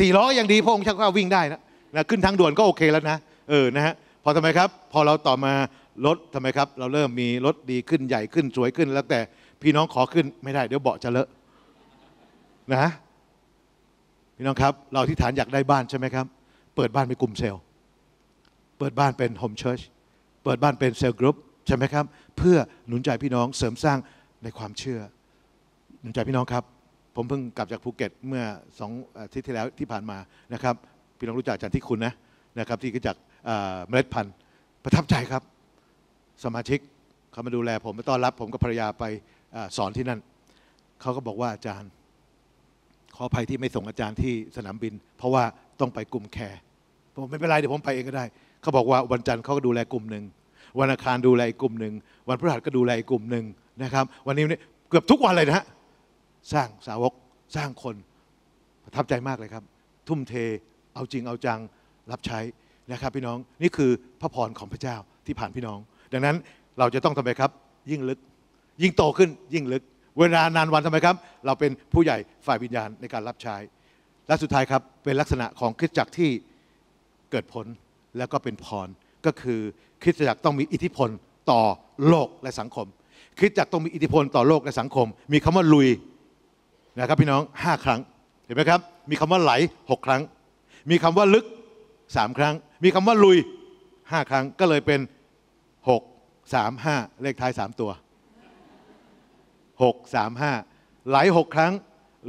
สี่ล้อยังดีพงษ์ชักว่าวิ่งได้นะนะขึ้นทางด่วนก็โอเคแล้วนะเออนะฮะพอทำไมครับ พอเราต่อมารถทำไมครับ เราเริ่มมีรถดีขึ้นใหญ่ขึ้นสวยขึ้นแล้วแต่พี่น้องขอขึ้นไม่ได้เดี๋ยวเบาะจะเลอะนะพี่น้องครับ เราที่ฐานอยากได้บ้านใช่ไหมครับ เปิดบ้านเป็นกลุ่มเซลล์เปิดบ้านเป็นโฮมเชิร์ชเปิดบ้านเป็นเซลล์กรุ๊ปใช่ไหมครับเพื่อหนุนใจพี่น้องเสริมสร้างในความเชื่อน้ใจพี่น้องครับ ผมเพิ่งกลับจากภูเก็ตเมื่อสองอาทิตย์ที่แล้วที่ผ่านมานะครับ พี่น้องรู้จักอาจารย์ที่คุณนะนะครับ ที่ก็จากเมล็ดพันธุ์ ประทับใจครับ สมาชิกเขามาดูแลผมมาต้อนรับ ผมกับภรรยาไปอสอนที่นั่น เขาก็บอกว่าอาจารย์ขออภัยที่ไม่ส่งอาจารย์ที่สนามบิน เพราะว่าต้องไปกลุ่มแคร์ผมไม่เป็นไรเดี๋ยวผมไปเองก็ได้ เขาบอกว่าวันจันทร์เขาก็ดูแลกลุ่มหนึ่งวันอังคารดูแลอีกกลุ่มหนึ่งวันพฤหัสก็ดูแลอีกกลุ่มหนึ่งนะครับ วันนี้เกือบทุกวันเลยนะฮะสร้างสาวกสร้างคนประทับใจมากเลยครับ ทุ่มเทเอาจริงเอาจังรับใช้นะครับพี่น้อง นี่คือพระพรของพระเจ้าที่ผ่านพี่น้อง ดังนั้นเราจะต้องทำไมครับยิ่งลึกยิ่งโตขึ้นยิ่งลึกเวลา นานวันทำไมครับ เราเป็นผู้ใหญ่ฝ่ายวิญญาณในการรับใช้ และสุดท้ายครับ เป็นลักษณะของคริสตจักรที่เกิดผลแล้วก็เป็นพร ก็คือคริสตจักรต้องมีอิทธิพลต่อโลกและสังคมคริสตจักรต้องมีอิทธิพลต่อโลกและสังคม มีคำว่าลุยนะครับพี่น้อง5ครั้งเห็นไหมครับมีคำว่าไหล6ครั้ง มีคำว่าลึก3ครั้ง มีคำว่าลุย5 ครั้งก็เลยเป็น 6 3 5เลขท้าย 3 ตัว6 3 5ไหล6ครั้ง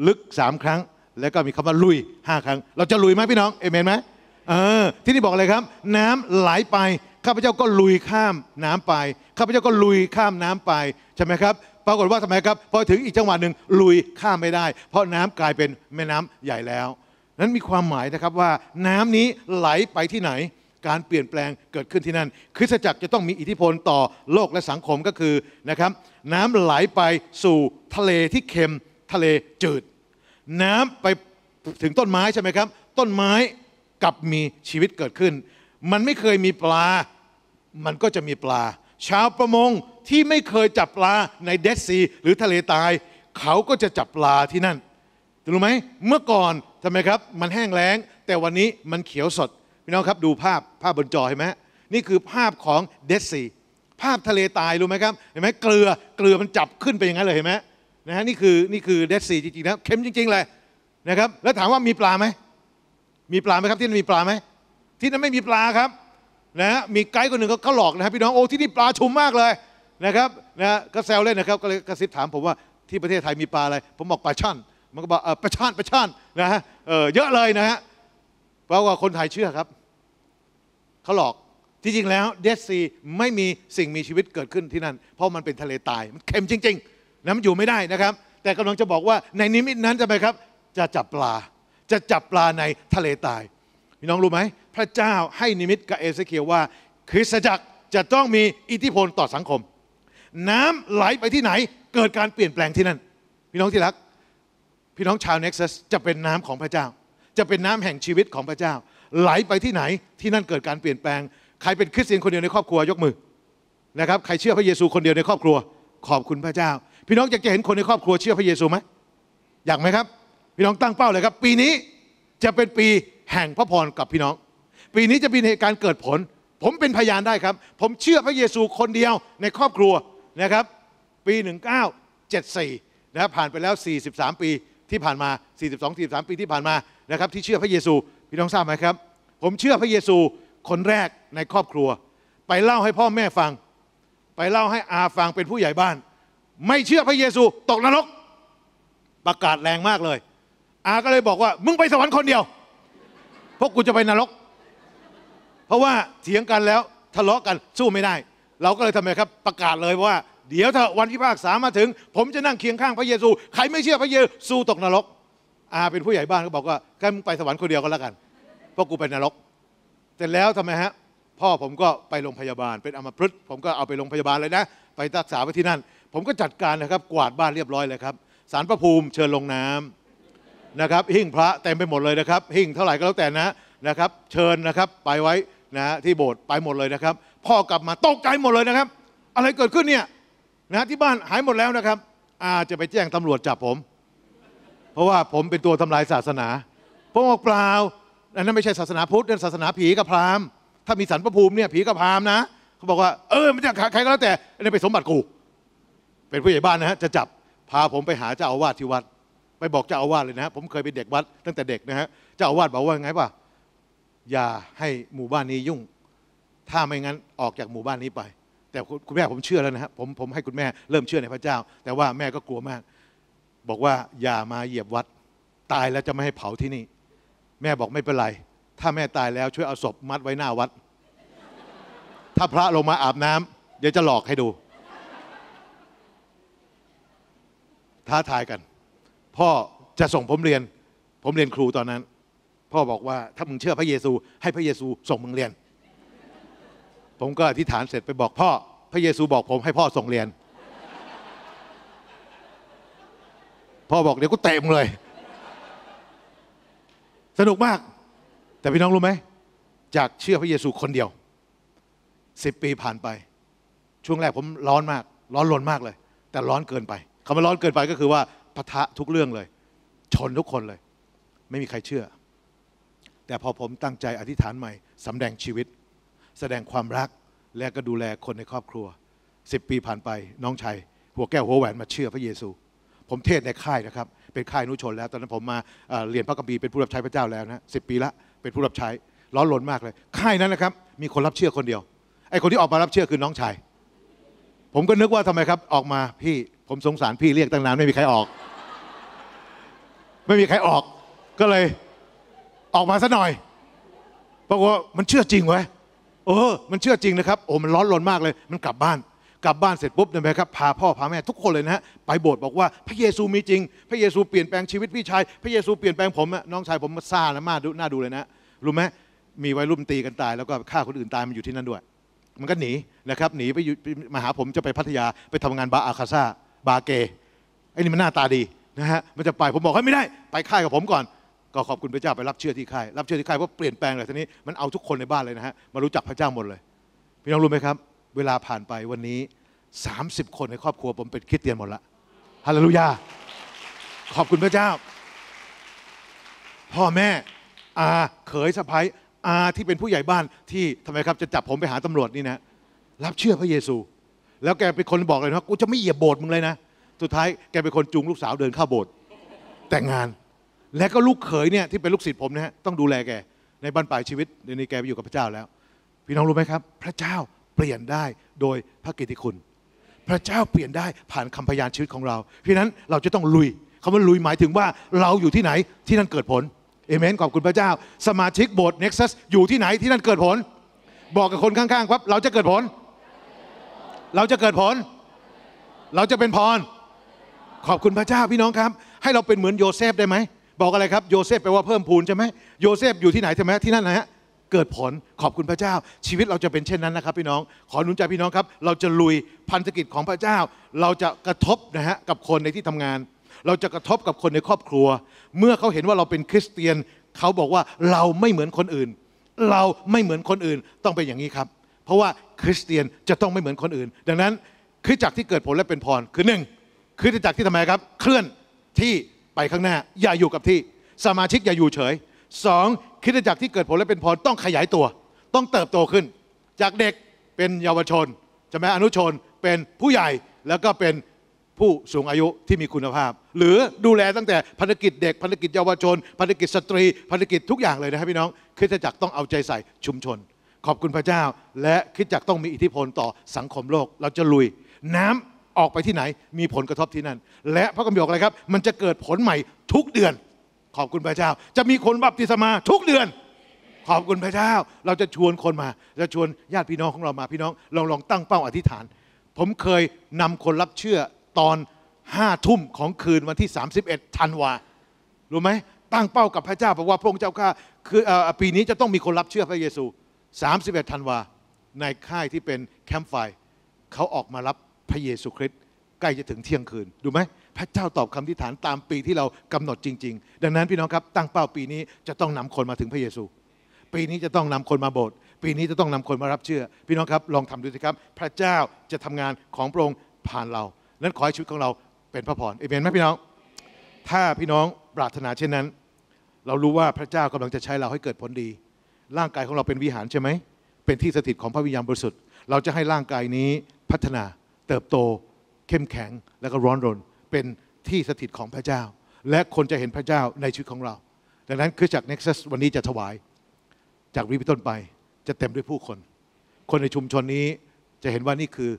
ลึก3ครั้ง แล้วก็มีคำว่าลุย5ครั้ง เราจะลุยไหมพี่น้องเอเมนไหมเออ ที่นี่บอกอะไรครับ น้ำไหลไปข้าพเจ้าก็ลุยข้ามน้ำไปข้าพเจ้าก็ลุยข้ามน้ำไปใช่ไหมครับปรากฏว่าทำไมครับ พอถึงอีกจังหวัดหนึ่งลุยข้ามไม่ได้ เพราะน้ำกลายเป็นแม่น้ำใหญ่แล้ว นั้นมีความหมายนะครับว่าน้ำนี้ไหลไปที่ไหนการเปลี่ยนแปลงเกิดขึ้นที่นั่นคริสตจักรจะต้องมีอิทธิพลต่อโลกและสังคมก็คือนะครับ น้ำไหลไปสู่ทะเลที่เค็มทะเลจืด น้ำไปถึงต้นไม้ใช่ไหมครับต้นไม้กลับมีชีวิตเกิดขึ้น มันไม่เคยมีปลามันก็จะมีปลา ชาวประมงที่ไม่เคยจับปลาในเดซีหรือทะเลตาย เขาก็จะจับปลาที่นั่นรู้ไหมเมื่อก่อนทำไมครับ มันแห้งแล้งแต่วันนี้มันเขียวสดพี่น้องครับดูภาพภาพบนจอเห็นไหมนี่คือภาพของเดซีภาพทะเลตายรู้ไหมครับเห็นไหมเกลือเกลือมันจับขึ้นไปอย่างนั้นเลยเห็นไหมนะฮะนี่คือนี่คือเดซีจริงๆนะเค็มจริงๆเลยนะครับแล้วถามว่ามีปลาไหมมีปลาไหมครับ ที่นั่นมีปลาไหมที่นั่นไม่มีปลาครับนะฮะมีไกด์คนหนึ่งเขาหลอกนะครับพี่น้องโอ้ที่นี่ปลาชุมมากเลยนะครับนะก็แซวเล่นนะครับ ก็เลยกระซิบถามผมว่าที่ประเทศไทยมีปลาอะไร ผมบอกปลาช่อนมันก็บอกเออปลาช่อนปลาช่อนนะฮะเออเยอะเลยนะฮะเพราะว่าคนไทยเชื่อครับเขาหลอกที่จริงแล้วเดซีไม่มีสิ่งมีชีวิตเกิดขึ้นที่นั่นเพราะมันเป็นทะเลตายมันเค็มจริง ๆน้ำอยู่ไม่ได้นะครับ แต่กำลังจะบอกว่าในนิมิตนั้นจะไปครับ จะจับปลา จะจับปลาในทะเลตายพี่น้องรู้ไหมพระเจ้าให้นิมิตกับเอเสเคียวว่าคริสตจักรจะต้องมีอิทธิพลต่อสังคมน้ำไหลไปที่ไหนเกิดการเปลี่ยนแปลงที่นั่น พี่น้องที่รัก พี่น้องชาวเน็กซัสจะเป็นน้ำของพระเจ้า จะเป็นน้ำแห่งชีวิตของพระเจ้า ไหลไปที่ไหนที่นั่นเกิดการเปลี่ยนแปลง ใครเป็นคริสเตียนคนเดียวในครอบครัวยกมือนะครับใครเชื่อพระเยซู คนเดียวในครอบครัว ขอบคุณพระเจ้า พี่น้องอยากจะเห็นคนในครอบครัวเชื่อพระเยซูไหมอยากไหมครับ พี่น้องตั้งเป้าเลยครับ ปีนี้จะเป็นปีแห่งพระพรกับพี่น้อง ปีนี้จะเป็นเหตุการณ์เกิดผล ผมเป็นพยานได้ครับ ผมเชื่อพระเยซูคนเดียว ในครอบครัวนะครับปี 1974นะผ่านไปแล้ว43ปีที่ผ่านมา42 43ปีที่ผ่านมานะครับที่เชื่อพระเยซูพี่น้องทราบไหมครับ ผมเชื่อพระเยซูคนแรกในครอบครัว ไปเล่าให้พ่อแม่ฟัง ไปเล่าให้อาฟังเป็นผู้ใหญ่บ้าน ไม่เชื่อพระเยซู ตกนรกประกาศแรงมากเลย อาก็เลยบอกว่ามึงไปสวรรค์คนเดียวพวกกูจะไปนรกเพราะว่าเถียงกันแล้วทะเลาะกันสู้ไม่ได้เราก็เลยทำไมครับประกาศเลยว่า เดี๋ยวถ้าวันพิพากษามาถึง ผมจะนั่งเคียงข้างพระเยซูใครไม่เชื่อพระเยซูตกนรกอาเป็นผู้ใหญ่บ้านก็บอกว่าแค่มึงไปสวรรค์คนเดียวก็แล้วกันเพราะกูไปนรกเสร็จแล้วทำไมฮะพ่อผมก็ไปโรงพยาบาล เป็นอมพฤกษ์ผมก็เอาไปโรงพยาบาลเลยนะไปรักษาไว้ที่นั่นผมก็จัดการนะครับ กวาดบ้านเรียบร้อยเลยครับ สารประภูมิเชิญลงน้ำนะครับ หิ่งพระเต็มไปหมดเลยนะครับ หิ่งเท่าไหร่ก็แล้วแต่นะนะครับ เชิญนะครับ ไปไว้นะที่โบสถ์ไปหมดเลยนะครับพ่อกลับมาตกใจหมดเลยนะครับ อะไรเกิดขึ้นเนี่ยนะที่บ้านหายหมดแล้วนะครับ อาจะไปแจ้งตำรวจจับผม เพราะว่าผมเป็นตัวทำลายศาสนาผมบอกเปล่าอันนั้นไม่ใช่ศาสนาพุทธนป่นศาสนาผีกับพราหมณ์ถ้ามีสันพระภูมิเนี่ยผีกับพราหมณ์นะ เขาบอกว่าเออมันจะใครก็แล้วแต่นี่ไปสมบัติกู เป็นผู้ใหญ่บ้านนะฮะจะจับพาผมไปหาเจ้าอาวาสที่วัดไปบอกเจ้าอาวาสเลยนะ ผมเคยเป็นเด็กวัด ตั้งแต่เด็กนะฮะเจ้าอาวาสบอกว่าไงป่ะอย่าให้หมู่บ้านนี้ยุ่งถ้าไม่งั้นออกจากหมู่บ้านนี้ไป แต่คุณแม่ผมเชื่อแล้วนะครับผมผมให้คุณแม่เริ่มเชื่อในพระเจ้า แต่ว่าแม่ก็กลัวมาก บอกว่าอย่ามาเหยียบวัด ตายแล้วจะไม่ให้เผาที่นี่ แม่บอกไม่เป็นไร ถ้าแม่ตายแล้วช่วยเอาศพมัดไว้หน้าวัด ถ้าพระลงมาอาบน้ำ เดี๋ยวจะหลอกให้ดูท้าทายกัน พ่อจะส่งผมเรียน ผมเรียนครูตอนนั้น พ่อบอกว่าถ้ามึงเชื่อพระเยซู ให้พระเยซูส่งมึงเรียนผมก็อธิษฐานเสร็จไปบอกพ่อ พระเยซูบอกผมให้พ่อส่งเรียน พ่อบอกเดี๋ยวกูเตะมึงเลย สนุกมาก แต่พี่น้องรู้ไหม จากเชื่อพระเยซูคนเดียว สิบปีผ่านไป ช่วงแรกผมร้อนมาก ร้อนรนมากเลย แต่ร้อนเกินไปคำว่าร้อนเกินไปก็คือว่าปะทะทุกเรื่องเลย ชนทุกคนเลย ไม่มีใครเชื่อ แต่พอผมตั้งใจอธิษฐานใหม่สำแดงชีวิตแสดงความรักและก็ดูแลคนในครอบครัว 10 ปีผ่านไปน้องชายหัวแก้วหัวแหวนมาเชื่อพระเยซู ผมเทศในค่ายนะครับ เป็นค่ายนุชนแล้ว ตอนนั้นผมมาเรียนพระกบีเป็นผู้รับใช้พระเจ้าแล้วนะสิปีละ เป็นผู้รับใช้ร้อนรนมากเลยค่ายนั้นนะครับ มีคนรับเชื่อคนเดียวไอ้คนที่ออกมารับเชื่อคือน้องชายผมก็นึกว่าทำไมครับ ออกมาพี่ผมสงสารพี่เรียกตั้งนานไม่มีใครออก ไม่มีใครออก ก็เลยออกมาซะหน่อยปรากฏว่ามันเชื่อจริงเว้ยเออมันเชื่อจริงนะครับ โอ้มันร้อนรนมากเลย มันกลับบ้าน กลับบ้านเสร็จปุ๊บเนี่ยะครับ พาพ่อพาแม่ทุกคนเลยนะฮะ ไปโบสถ์บอกว่าพระเยซูมีจริง พระเยซูเปลี่ยนแปลงชีวิตพี่ชาย พระเยซูเปลี่ยนแปลงผมน้องชายผมมาซแา้ะมาดูหน้าดูเลยนะรู้ไหมมีวัยรุ่นตีกันตายแล้วก็ฆ่าคนอื่นตายมันอยู่ที่นั่นด้วย มันก็หนีนะครับ หนีไปมาหาผมจะไปพัทยาไปทำงานบาอาคาซาบาเกไอ้นี่มันหน้าตาดีนะฮะ มันจะไปผมบอกเฮ้ไม่ได้ ไปค่ายกับผมก่อนก็ขอบคุณพระเจ้าไปรับเชื่อที่ค่ายรับเชื่อที่ค่ายเพราะเปลี่ยนแปลงเลยทีนี้มันเอาทุกคนในบ้านเลยนะฮะมารู้จักพระเจ้าหมดเลย พี่น้องรู้ไหมครับ เวลาผ่านไปวันนี้ 30 คนในครอบครัวผมเป็นคริสเตียนหมดละฮาเลลูยาขอบคุณพระเจ้า พ่อแม่อาเขยสะพ้ายอาที่เป็นผู้ใหญ่บ้านที่ทำไมครับจะจับผมไปหาตำรวจนี่นะรับเชื่อพระเยซู แล้วแกเป็นคนบอกเลยนะกูจะไม่เหยียบโบสถ์มึงเลยนะ สุดท้ายแกเป็นคนจูงลูกสาวเดินเข้าโบสถ์แต่งงานและก็ลูกเขยเนี่ย ที่เป็นลูกศิษย์ผมนะฮะต้องดูแลแกในบรรนปลายชีวิตเดี๋ยวนี้แกไปอยู่กับพระเจ้าแล้ว พี่น้องรู้ไหมครับ พระเจ้าเปลี่ยนได้โดยพระกิติคุณ พระเจ้าเปลี่ยนได้ผ่านคำพยานชีวิตของเราเพราะนั้นเราจะต้องลุยคำว่าลุยหมายถึงว่า เราอยู่ที่ไหนที่นั่นเกิดผลเอเมนขอบคุณพระเจ้าสมาชิกโบสถ์เน็กซัสอยู่ที่ไหนที่นั่นเกิดผล บอกกับคนข้าง ๆ ครับ เราจะเกิดผล เราจะเกิดผล เราจะเป็นพร ขอบคุณพระเจ้าพี่น้องครับ ให้เราเป็นเหมือนโยเซฟได้ไหมบอกอะไรครับโยเซฟแปลว่าเพิ่มพูนใช่ไหมโยเซฟอยู่ที่ไหนใช่ไหมที่นั่นนะฮะเกิดผลขอบคุณพระเจ้าชีวิตเราจะเป็นเช่นนั้นนะครับพี่น้อง ขอหนุนใจพี่น้องครับ เราจะลุยพันธกิจของพระเจ้า เราจะกระทบนะฮะกับคนในที่ทำงาน เราจะกระทบกับคนในครอบครัว เมื่อเขาเห็นว่าเราเป็นคริสเตียนเขาบอกว่าเราไม่เหมือนคนอื่น เราไม่เหมือนคนอื่นต้องเป็นอย่างนี้ครับ เพราะว่าคริสเตียนจะต้องไม่เหมือนคนอื่น ดังนั้นคริสตจักรที่เกิดผลและเป็นพร คือหนึ่งคริสตจักรที่ทำไมครับ เคลื่อนที่ไปข้างหน้าอย่าอยู่กับที่สมาชิกอย่าอยู่เฉยสองคิดจักรที่เกิดผลและเป็นพรต้องขยายตัว ต้องเติบโตขึ้นจากเด็กเป็นเยาวชนจะแม้อนุชนเป็นผู้ใหญ่แล้วก็เป็นผู้สูงอายุที่มีคุณภาพ หรือดูแลตั้งแต่ภารกิจเด็กภารกิจเยาวชนภารกิจสตรีภารกิจทุกอย่างเลยนะครับพี่น้องคิดจักรต้องเอาใจใส่ชุมชน ขอบคุณพระเจ้า และคิดจักรต้องมีอิทธิพลต่อสังคมโลกเราจะลุยน้ำออกไปที่ไหนมีผลกระทบที่นั่นและพระคัมภีร์บอกอะไรครับ มันจะเกิดผลใหม่ทุกเดือนขอบคุณพระเจ้า จะมีคนบัพติศมาทุกเดือนขอบคุณพระเจ้าเราจะชวนคนมา จะชวนญาติพี่น้องของเรามาพี่น้อง ลองลองตั้งเป้าอธิษฐาน ผมเคยนำคนรับเชื่อตอนห้าทุ่มของคืนวันที่ 31ธันวารู้ไหมตั้งเป้ากับพระเจ้าบอกว่าพระองค์เจ้าข้าคือปีนี้จะต้องมีคนรับเชื่อพระเยซู31ธันวาในค่ายที่เป็นแคมป์ไฟเขาออกมารับพระเยซูคริสต์ใกล้จะถึงเที่ยงคืน ดูไหมพระเจ้าตอบคำที่ฐานตามปีที่เรากำหนดจริง ๆ ดังนั้นพี่น้องครับตั้งเป้าปีนี้จะต้องนำคนมาถึงพระเยซู ปีนี้จะต้องนำคนมาโบสถ์ปีนี้จะต้องนำคนมารับเชื่อ พี่น้องครับลองทำดูสิครับ พระเจ้าจะทำงานของพระองค์ผ่านเรา นั้นขอให้ชีวิตของเราเป็นพระพรเอเมนไหมพี่น้อง ถ้าพี่น้องปรารถนาเช่นนั้น เรารู้ว่าพระเจ้ากำลังจะใช้เราให้เกิดผลดี ร่างกายของเราเป็นวิหารใช่ไหม เป็นที่สถิตของพระวิญญาณบริสุทธิ์ เราจะให้ร่างกายนี้พัฒนาเติบโตเข้มแข็งและก็ร้อนรนเป็นที่สถิตของพระเจ้า และคนจะเห็นพระเจ้าในชีวิตของเราดังนั้นคือจาก็กซัสวันนี้จะถวายจากวิบิต้นไปจะเต็มด้วยผู้คน คนในชุมชนนี้จะเห็นว่านี่คือ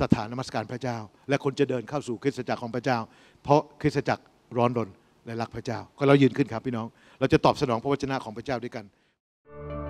สถานนมัสการพระเจ้า และคนจะเดินเข้าสู่คริสตจักรของพระเจ้า เพราะคริสตจักรร้อนรนและรักพระเจ้า ก็เรายืนขึ้นครับพี่น้องเราจะตอบสนองพระวจนะของพระเจ้าด้วยกัน thank you